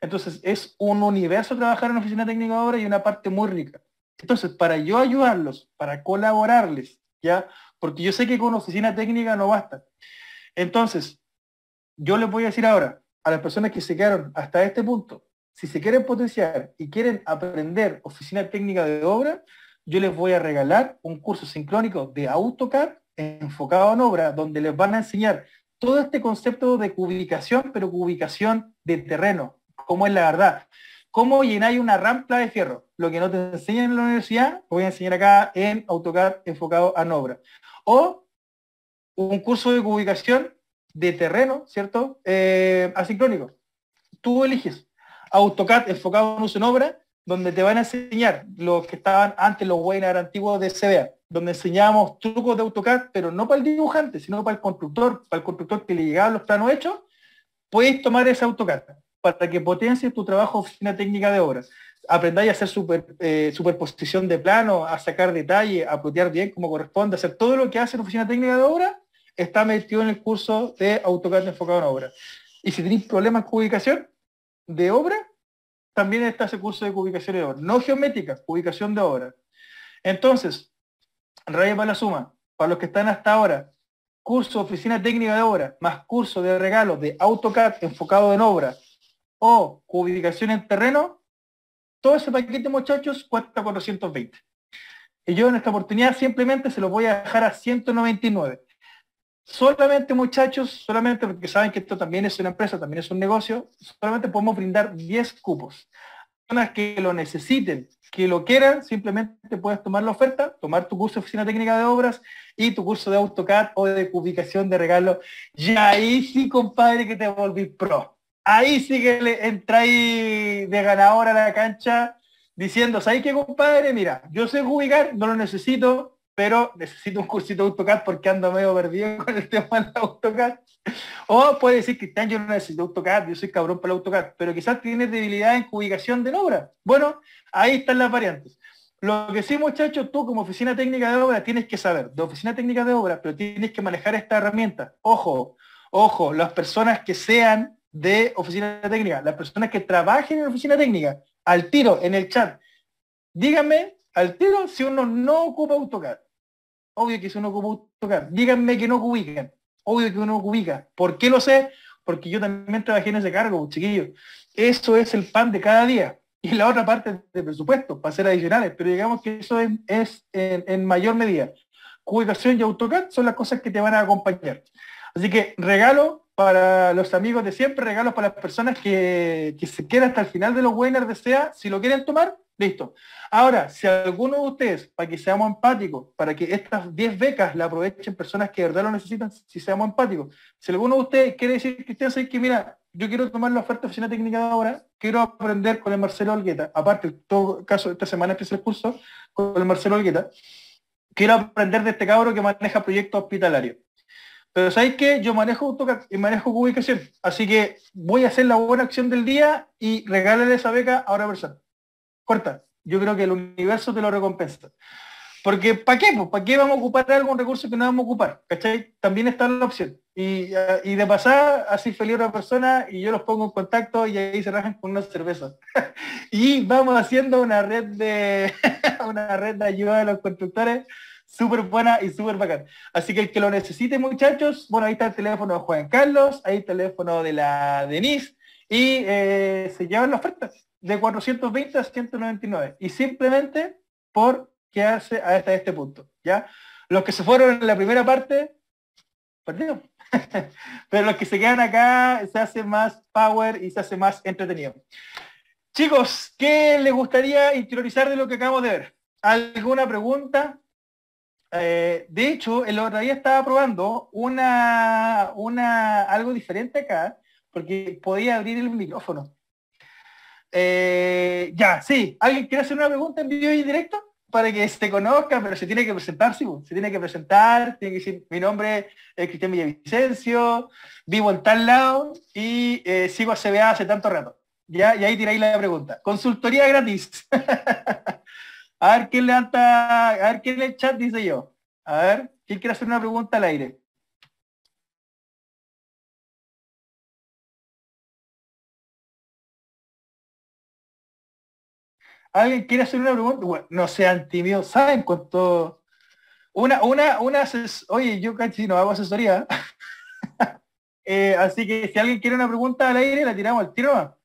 Entonces es un universo trabajar en oficina técnica ahora y una parte muy rica. Entonces, para yo ayudarlos, para colaborarles, ¿ya? Porque yo sé que con oficina técnica no basta. Entonces, yo les voy a decir ahora, a las personas que se quedaron hasta este punto, si se quieren potenciar y quieren aprender oficina técnica de obra, yo les voy a regalar un curso sincrónico de AutoCAD enfocado en obra, donde les van a enseñar todo este concepto de cubicación, pero cubicación de terreno, cómo es la verdad, cómo llenáis una rampa de fierro. Lo que no te enseñan en la universidad, voy a enseñar acá en AutoCAD enfocado a obra. O un curso de cubicación de terreno, ¿cierto? Eh, asincrónico. Tú eliges AutoCAD enfocado en uso en obra, donde te van a enseñar los que estaban antes, los webinars antiguos de CBA, donde enseñábamos trucos de AutoCAD, pero no para el dibujante, sino para el constructor, para el constructor que le llegaban los planos hechos, puedes tomar ese AutoCAD para que potencies tu trabajo oficina técnica de obras. Aprendáis a hacer super, eh, superposición de plano a sacar detalle, a plantear bien como corresponde, a hacer todo lo que hace oficina técnica de obras está metido en el curso de AutoCAD enfocado en obra. Y si tenéis problemas con ubicación de obra, también está ese curso de ubicación de obra. No geométrica, ubicación de obra. Entonces, raya para la suma, para los que están hasta ahora, curso oficina técnica de obra, más curso de regalo de AutoCAD enfocado en obra o ubicación en terreno, todo ese paquete, muchachos, cuesta 420. Y yo en esta oportunidad simplemente se lo voy a dejar a 199 solamente muchachos, solamente porque saben que esto también es una empresa, también es un negocio, solamente podemos brindar 10 cupos. Personas que lo necesiten, que lo quieran, simplemente puedes tomar la oferta, tomar tu curso de oficina técnica de obras y tu curso de AutoCAD o de ubicación de regalo. Y ahí sí, compadre, que te volví pro. Ahí sí que le entráis de ganador a la cancha diciendo, ¿sabes qué, compadre? Mira, yo sé ubicar, no lo necesito, pero necesito un cursito de AutoCAD porque ando medio perdido [laughs] con el tema de AutoCAD. O puede decir, Cristian, yo no necesito AutoCAD, yo soy cabrón para el AutoCAD, pero quizás tienes debilidad en ubicación de obra. Bueno, ahí están las variantes. Lo que sí, muchachos, tú como oficina técnica de obra tienes que saber, de oficina técnica de obra, pero tienes que manejar esta herramienta. Ojo, ojo, las personas que sean de oficina técnica, las personas que trabajen en oficina técnica, al tiro, en el chat, díganme al tiro si uno no ocupa AutoCAD obvio que no uno tocar Díganme que no cubican. Obvio que uno cubica. ¿Por qué lo sé? Porque yo también trabajé en ese cargo, pues, chiquillos. Eso es el pan de cada día. Y la otra parte de presupuesto, para ser adicionales, pero digamos que eso es, en, mayor medida. Cubicación y autocar son las cosas que te van a acompañar. Así que regalo para los amigos de siempre, regalos para las personas que, se queden hasta el final de los webinars desea. si lo quieren tomar, listo. Ahora, si alguno de ustedes, para que seamos empáticos, para que estas 10 becas la aprovechen personas que de verdad lo necesitan, si seamos empáticos, si alguno de ustedes quiere decir, que Cristian, sé que mira, yo quiero tomar la oferta de oficina técnica de ahora, quiero aprender con el Marcelo Olgueta, aparte, en todo caso, esta semana empieza el curso con el Marcelo Olgueta, quiero aprender de este cabro que maneja proyectos hospitalarios. Pero ¿sabes que yo manejo y manejo ubicación, así que voy a hacer la buena acción del día y regálale esa beca a una persona. Corta. Yo creo que el universo te lo recompensa. Porque ¿para qué? ¿Para qué vamos a ocupar algún recurso que no vamos a ocupar? ¿Cachai? También está la opción. Y, de pasar, así feliz a una persona y yo los pongo en contacto y ahí se rajan con una cerveza. [laughs] y vamos haciendo una red de [laughs] una red de ayuda de los constructores súper buena y súper bacán. Así que el que lo necesite, muchachos, bueno, ahí está el teléfono de Juan Carlos, ahí el teléfono de la Denise, y eh, se llevan las ofertas de 420 a 199. Y simplemente por quedarse hasta este punto, ¿ya? Los que se fueron en la primera parte, perdieron. [laughs] Pero los que se quedan acá, se hace más power y se hace más entretenido. Chicos, ¿qué les gustaría interiorizar de lo que acabamos de ver? ¿Alguna pregunta? Eh, de hecho, el otro día estaba probando una, una, algo diferente acá, porque podía abrir el micrófono. Eh, ya, sí. ¿Alguien quiere hacer una pregunta en vivo y directo? Para que se conozca, pero se tiene que presentar, sí, se tiene que presentar, tiene que decir, mi nombre es Cristian Villavicencio, vivo en tal lado y eh, sigo a CBA hace tanto rato. Ya, y ahí tiráis la pregunta. Consultoría gratis. [laughs] A ver quién levanta, a ver quién le chat, dice yo. A ver, ¿quién quiere hacer una pregunta al aire? ¿Alguien quiere hacer una pregunta? Bueno, no sean tímidos, ¿saben cuánto? Una, una, una, oye, yo casi no hago asesoría. [laughs] Eh, así que si alguien quiere una pregunta al aire, la tiramos al tiro.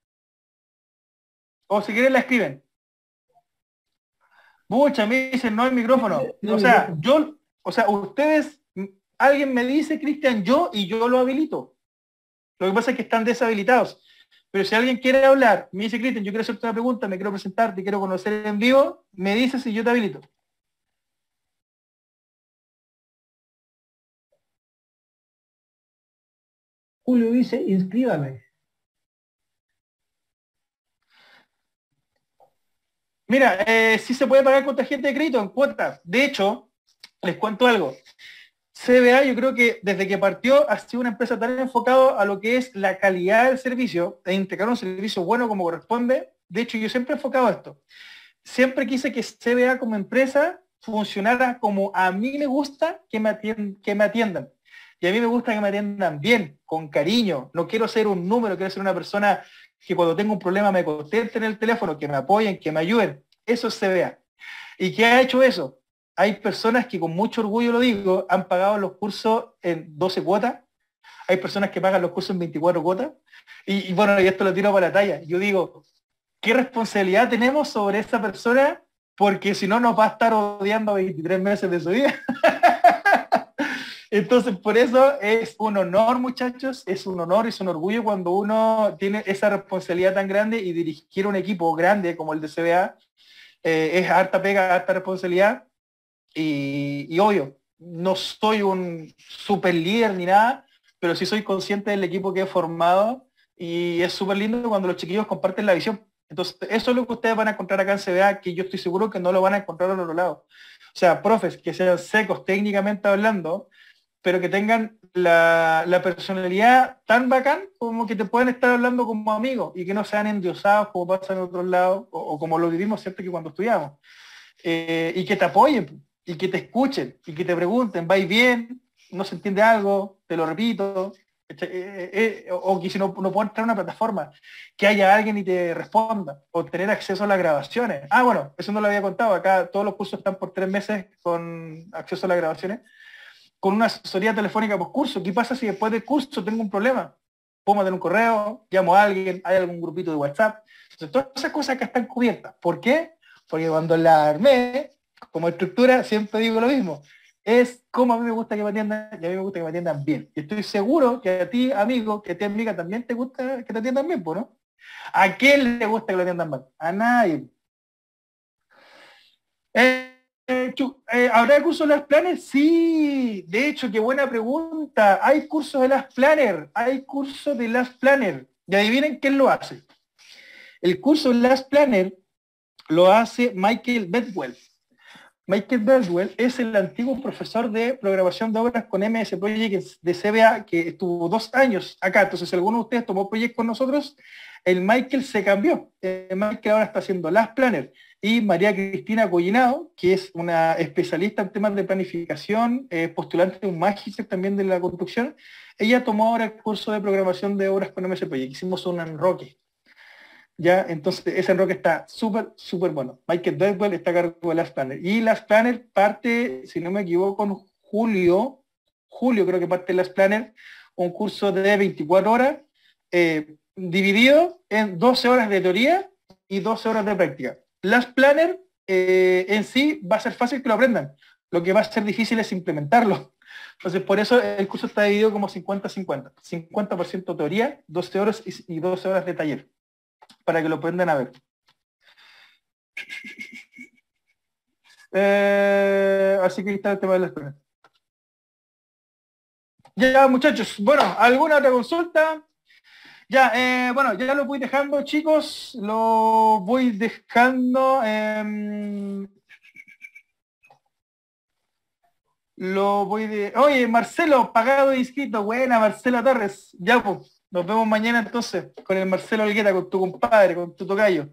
O si quieren la escriben. Muchas me dicen, no hay micrófono. [laughs] o sea, yo, o sea, ustedes, alguien me dice, Cristian, yo y yo lo habilito. Lo que pasa es que están deshabilitados. Pero si alguien quiere hablar, me dice, Cristian, yo quiero hacerte una pregunta, me quiero presentar, te quiero conocer en vivo, me dices y yo te habilito. Julio dice, inscríbame. Mira, eh, sí se puede pagar con tarjeta de crédito en cuotas. De hecho, les cuento algo. CBA yo creo que desde que partió ha sido una empresa tan enfocada a lo que es la calidad del servicio, e integrar un servicio bueno como corresponde. De hecho, yo siempre he enfocado esto. Siempre quise que CBA como empresa funcionara como a mí me gusta que que me atiendan. Y a mí me gusta que me atiendan bien, con cariño. No quiero ser un número, quiero ser una persona que cuando tengo un problema me en el teléfono, que me apoyen, que me ayuden. Eso se vea. ¿Y qué ha hecho eso? Hay personas que con mucho orgullo lo digo, han pagado los cursos en 12 cuotas, hay personas que pagan los cursos en 24 cuotas, y, bueno, y esto lo tiro para la talla. Yo digo, ¿qué responsabilidad tenemos sobre esa persona? Porque si no, nos va a estar odiando 23 meses de su vida. [laughs] Entonces, por eso es un honor, muchachos, es un honor, es un orgullo cuando uno tiene esa responsabilidad tan grande y dirigir un equipo grande como el de CBA. Eh, es harta pega, harta responsabilidad. Y, y, obvio, no soy un super líder ni nada, pero sí soy consciente del equipo que he formado y es súper lindo cuando los chiquillos comparten la visión. Entonces, eso es lo que ustedes van a encontrar acá en CBA, que yo estoy seguro que no lo van a encontrar en otro lado. O sea, profes que sean secos técnicamente hablando, pero que tengan la, personalidad tan bacán como que te puedan estar hablando como amigos y que no sean endiosados como pasa en otros lados o, como lo vivimos, siempre Que cuando estudiamos. Eh, y que te apoyen y que te escuchen y que te pregunten, ¿vais bien? ¿No se entiende algo? Te lo repito. Eh, eh, o que si no, no entrar a una plataforma, que haya alguien y te responda, o tener acceso a las grabaciones. Ah, bueno, eso no lo había contado, acá todos los cursos están por tres meses con acceso a las grabaciones, con una asesoría telefónica por curso. ¿Qué pasa si después del curso tengo un problema? Puedo mandar un correo, llamo a alguien, hay algún grupito de WhatsApp. Entonces, todas esas cosas que están cubiertas. ¿Por qué? Porque cuando la armé, como estructura, siempre digo lo mismo. Es como a mí me gusta que me atiendan y a mí me gusta que me atiendan bien. Y estoy seguro que a ti, amigo, que a ti, amiga, también te gusta que te atiendan bien, ¿no? ¿A quién le gusta que lo atiendan mal? A nadie. Eh, eh, ¿Habrá curso de las Planner? Sí, de hecho, qué buena pregunta. Hay cursos de las Planner, hay cursos de las Planner. Y adivinen quién lo hace. El curso de las Planner lo hace Michael Bedwell. Michael Bedwell es el antiguo profesor de programación de obras con MS Project de CBA que estuvo dos años acá. Entonces, si alguno de ustedes tomó proyectos con nosotros, el Michael se cambió. El eh, Michael ahora está haciendo las Planner, Y María Cristina Collinado, que es una especialista en temas de planificación, eh, postulante de un magister también de la construcción, ella tomó ahora el curso de programación de obras con MSP y hicimos un enroque. Ya, entonces ese enroque está súper, súper bueno. Michael Dwell está a cargo de las Planner, Y las Planner parte, si no me equivoco, en julio, julio creo que parte las Planner, un curso de 24 horas eh, dividido en 12 horas de teoría y 12 horas de práctica. Las Planner eh, en sí va a ser fácil que lo aprendan. Lo que va a ser difícil es implementarlo. Entonces, por eso el curso está dividido como 50-50. 50%, teoría, 12 horas y 12 horas de taller, para que lo aprendan a ver. Eh, así que ahí está el tema de las planner. Ya, muchachos. Bueno, ¿alguna otra consulta? Ya, eh, bueno, ya lo voy dejando, chicos. Lo voy dejando. Em, lo voy de. Oye, Marcelo, pagado y e inscrito. Buena, Marcelo Torres. Ya, pues. Nos vemos mañana entonces con el Marcelo Algueta, con tu compadre, con tu tocayo.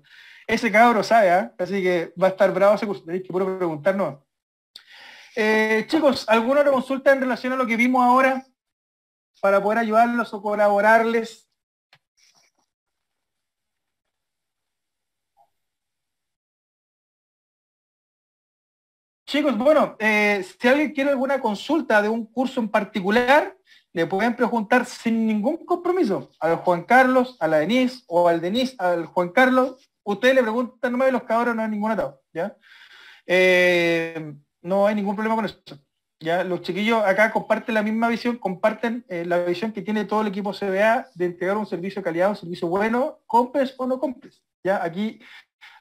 Ese cabro sabe, ¿ah? así que va a estar bravo ese que preguntarnos. Eh, chicos, ¿alguna otra consulta en relación a lo que vimos ahora para poder ayudarlos o colaborarles Chicos, bueno, eh, si alguien quiere alguna consulta de un curso en particular, le pueden preguntar sin ningún compromiso al Juan Carlos, a la Denise o al Denise, al Juan Carlos. Ustedes le preguntan nomás de los cabros no hay ningún atado, ¿ya? Eh, no hay ningún problema con eso. ¿ya? Los chiquillos acá comparten la misma visión, comparten eh, la visión que tiene todo el equipo CBA de entregar un servicio de calidad, un servicio bueno, compres o no compres. ¿ya? Aquí,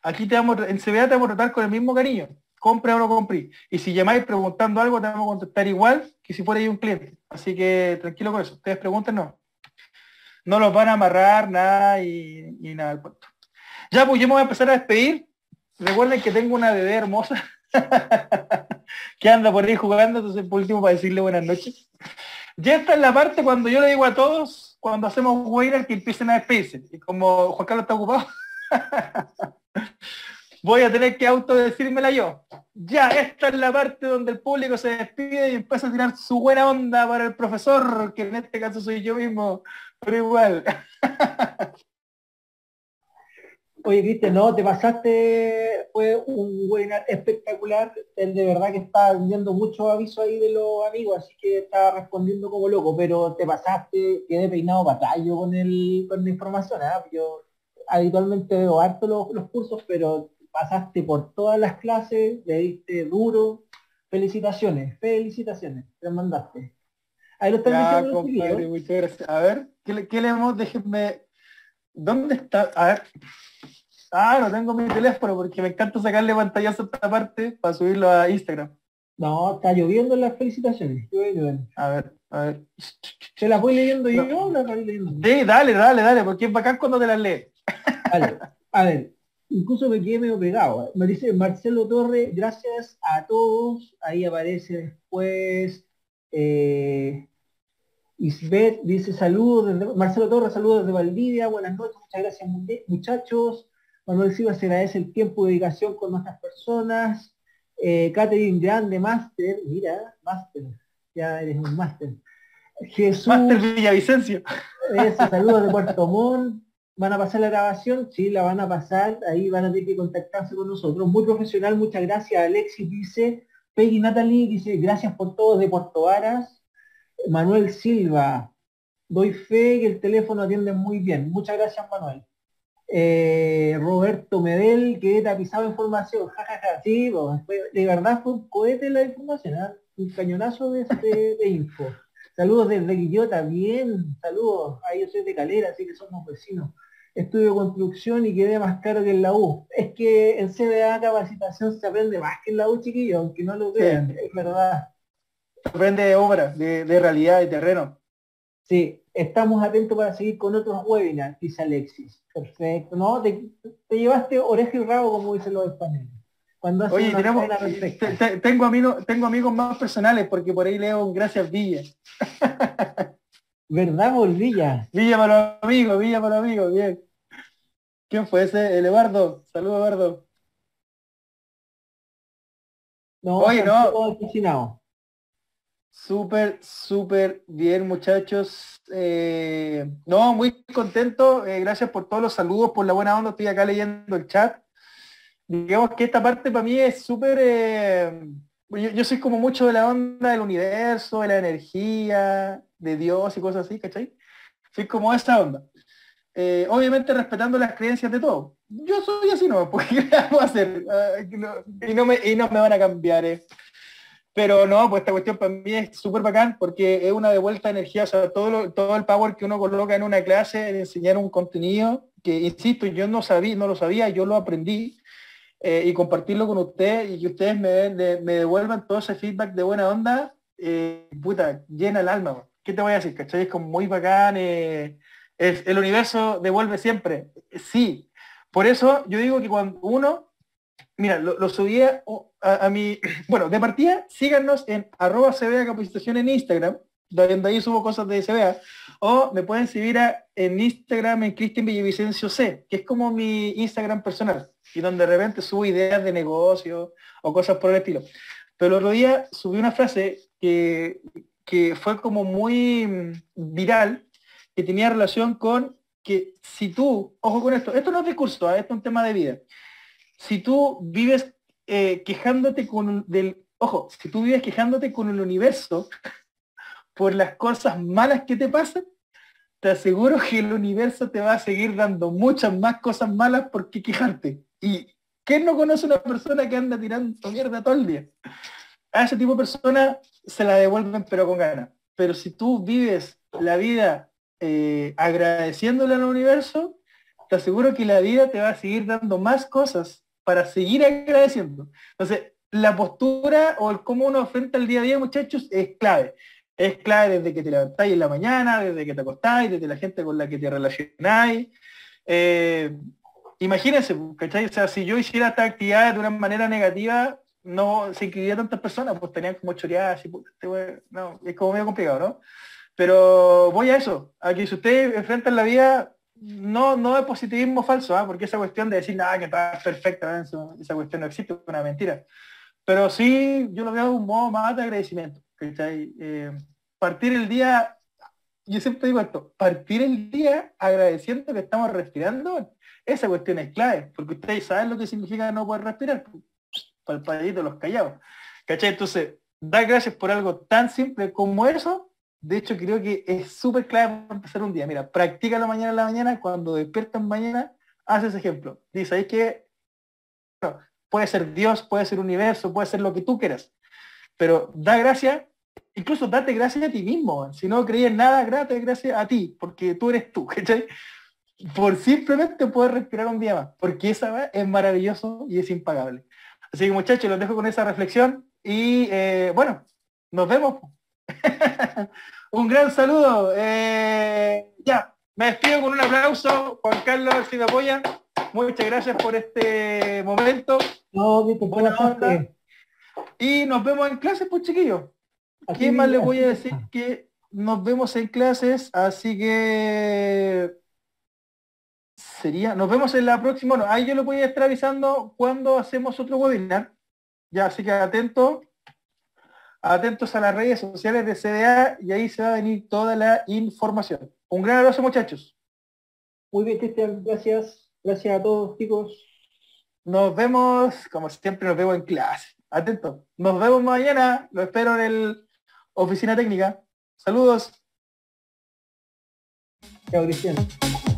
aquí te en CBA te vamos a tratar con el mismo cariño compré o no compré. Y si llamáis preguntando algo, tenemos que contestar igual que si fuera ahí un cliente. Así que tranquilo con eso. Ustedes pregunten, no. No los van a amarrar, nada y, nada cuento. Ya, pues yo me a empezar a despedir. Recuerden que tengo una bebé hermosa [laughs] que anda por ahí jugando, entonces por último para decirle buenas noches. Ya está en la parte cuando yo le digo a todos, cuando hacemos al que empiecen a despedirse. Y como Juan Carlos está ocupado. [laughs] voy a tener que autodecírmela yo. Ya, esta es la parte donde el público se despide y empieza a tirar su buena onda para el profesor, que en este caso soy yo mismo, pero igual. [laughs] Oye, Cristian, no, te pasaste, fue un webinar espectacular, el de verdad que estaba viendo muchos avisos ahí de los amigos, así que está respondiendo como loco, pero te pasaste, quedé peinado batallo con el, con la información, ¿ah? yo habitualmente veo harto los, los cursos, pero pasaste por todas las clases, le diste duro, felicitaciones, felicitaciones, te mandaste. Ahí lo están muchas gracias. A ver, ¿qué, le, leemos? Déjenme. ¿Dónde está? A ver. Ah, no tengo mi teléfono porque me encanta sacarle pantallazo a esta parte para subirlo a Instagram. No, está lloviendo las felicitaciones. A ver, a ver. ¿Se las voy leyendo yo voy leyendo? Sí, dale, dale, dale, porque es bacán cuando te las lees. A ver, incluso me quedé medio pegado. Me dice Marcelo Torre, gracias a todos. Ahí aparece después. Eh, Isbeth dice saludos, Marcelo Torres, saludos desde Valdivia, buenas noches, muchas gracias muchachos. Manuel Silva se agradece el tiempo y dedicación con nuestras personas. Eh, Catherine Grande, máster. mira, máster. ya eres un máster. Jesús. Master Villavicencio. Eso, saludos de Puerto Montt van a pasar la grabación, sí, la van a pasar, ahí van a tener que contactarse con nosotros. Muy profesional, muchas gracias. Alexis dice, Peggy Natalie dice, gracias por todos de Puerto Varas. Manuel Silva, doy fe que el teléfono atiende muy bien. Muchas gracias, Manuel. Eh, Roberto Medel, que tapizado información, jajaja, sí, pues, de verdad fue un cohete la información, ¿ah? un cañonazo de, info. Saludos desde Guillota, bien, saludos. Ahí yo soy de Calera, así que somos vecinos estudio construcción y quedé más caro que en la U. Es que en CBA capacitación se aprende más que en la U, chiquillo, aunque no lo crean, es verdad. Se aprende de obra, de, realidad, de terreno. Sí, estamos atentos para seguir con otros webinars, dice Alexis. Perfecto. No, te, llevaste oreja y rabo, como dicen los españoles. Cuando Oye, tenemos, tengo, amigos, tengo amigos más personales porque por ahí leo un gracias Villa. [laughs] ¿Verdad, bolilla Villa para los amigos, Villa para los amigos, bien. ¿Quién fue ese? El Eduardo. Saludos, Eduardo. No, Oye, no. Súper, súper bien, muchachos. Eh, no, muy contento. Eh, gracias por todos los saludos, por la buena onda. Estoy acá leyendo el chat. Digamos que esta parte para mí es súper... Eh, yo soy como mucho de la onda del universo, de la energía, de Dios y cosas así, ¿cachai? Soy como esa onda. Eh, obviamente respetando las creencias de todos. Yo soy así, no, [laughs] porque pues, vamos a hacer? Ah, y, no me, van a cambiar. Eh. Pero no, pues esta cuestión para mí es súper bacán porque es una devuelta de energía, o sea, todo, el power que uno coloca en una clase, en enseñar un contenido, que insisto, yo no sabía, no lo sabía, yo lo aprendí, eh, y compartirlo con ustedes y que ustedes me, me devuelvan todo ese feedback de buena onda, eh, puta, llena el alma. ¿qué te voy a decir? ¿Cachai? Es como muy bacán, eh, el universo devuelve siempre. Sí, por eso yo digo que cuando uno, mira, lo, subía a, mi, [clears throat] bueno, de partida, síganos en arroba CBA Capacitación en Instagram, donde ahí subo cosas de CBA, o me pueden seguir en Instagram en Cristian Villavicencio C, que es como mi Instagram personal, y donde de repente subo ideas de negocio o cosas por el estilo. Pero el otro día subí una frase que que fue como muy mm, viral, que tenía relación con que si tú, ojo con esto, esto no es discurso, ¿eh? esto es un tema de vida. Si tú vives eh, quejándote con del, ojo, si tú vives quejándote con el universo [laughs] por las cosas malas que te pasan, te aseguro que el universo te va a seguir dando muchas más cosas malas por quejarte. ¿Y quién no conoce una persona que anda tirando mierda todo el día? a ese tipo de personas se la devuelven pero con ganas. Pero si tú vives la vida eh, agradeciéndole al universo, te aseguro que la vida te va a seguir dando más cosas para seguir agradeciendo. Entonces, la postura o el cómo uno enfrenta el día a día, muchachos, es clave. Es clave desde que te levantáis en la mañana, desde que te acostáis, desde la gente con la que te relacionáis. Eh, imagínense, ¿cachai? O sea, si yo hiciera esta actividad de una manera negativa, no se inscribía tantas personas, pues tenían como choreadas y pues, este no, es como medio complicado, ¿no? Pero voy a eso, aquí si ustedes enfrentan la vida, no, no es positivismo falso, ¿ah? porque esa cuestión de decir, nada, que está perfecta, esa cuestión no existe, es una mentira. Pero sí, yo lo veo de un modo más de agradecimiento, eh, partir el día, yo siempre digo esto, partir el día agradeciendo que estamos respirando, esa cuestión es clave, porque ustedes saben lo que significa no poder respirar. Pues palpadito los callados. ¿Cachai? Entonces, da gracias por algo tan simple como eso, de hecho creo que es súper clave para empezar un día. Mira, practícalo mañana en la mañana, cuando despiertas mañana, haces ese ejemplo. Dice, ahí que bueno, puede ser Dios, puede ser universo, puede ser lo que tú quieras. Pero da gracias, incluso date gracias a ti mismo. Si no crees nada, date gracias a ti, porque tú eres tú, [laughs] ¿cachai? Por simplemente poder respirar un día más, porque esa es maravilloso y es impagable. Así muchachos, los dejo con esa reflexión y eh, bueno, nos vemos. [laughs] un gran saludo. Eh, ya, me despido con un aplauso. Juan Carlos, si me apoya. Muchas gracias por este momento. Y nos vemos en clases, pues chiquillos. ¿Qué más les voy a decir? Que nos vemos en clases, así que sería, nos vemos en la próxima, bueno, ahí yo lo voy a estar avisando cuando hacemos otro webinar, ya, así que atento, atentos a las redes sociales de CDA y ahí se va a venir toda la información. Un gran abrazo muchachos. Muy bien, Cristian, gracias, gracias a todos chicos. Nos vemos, como siempre nos vemos en clase, atento, nos vemos mañana, lo espero en el oficina técnica. Saludos. Chao, Cristian.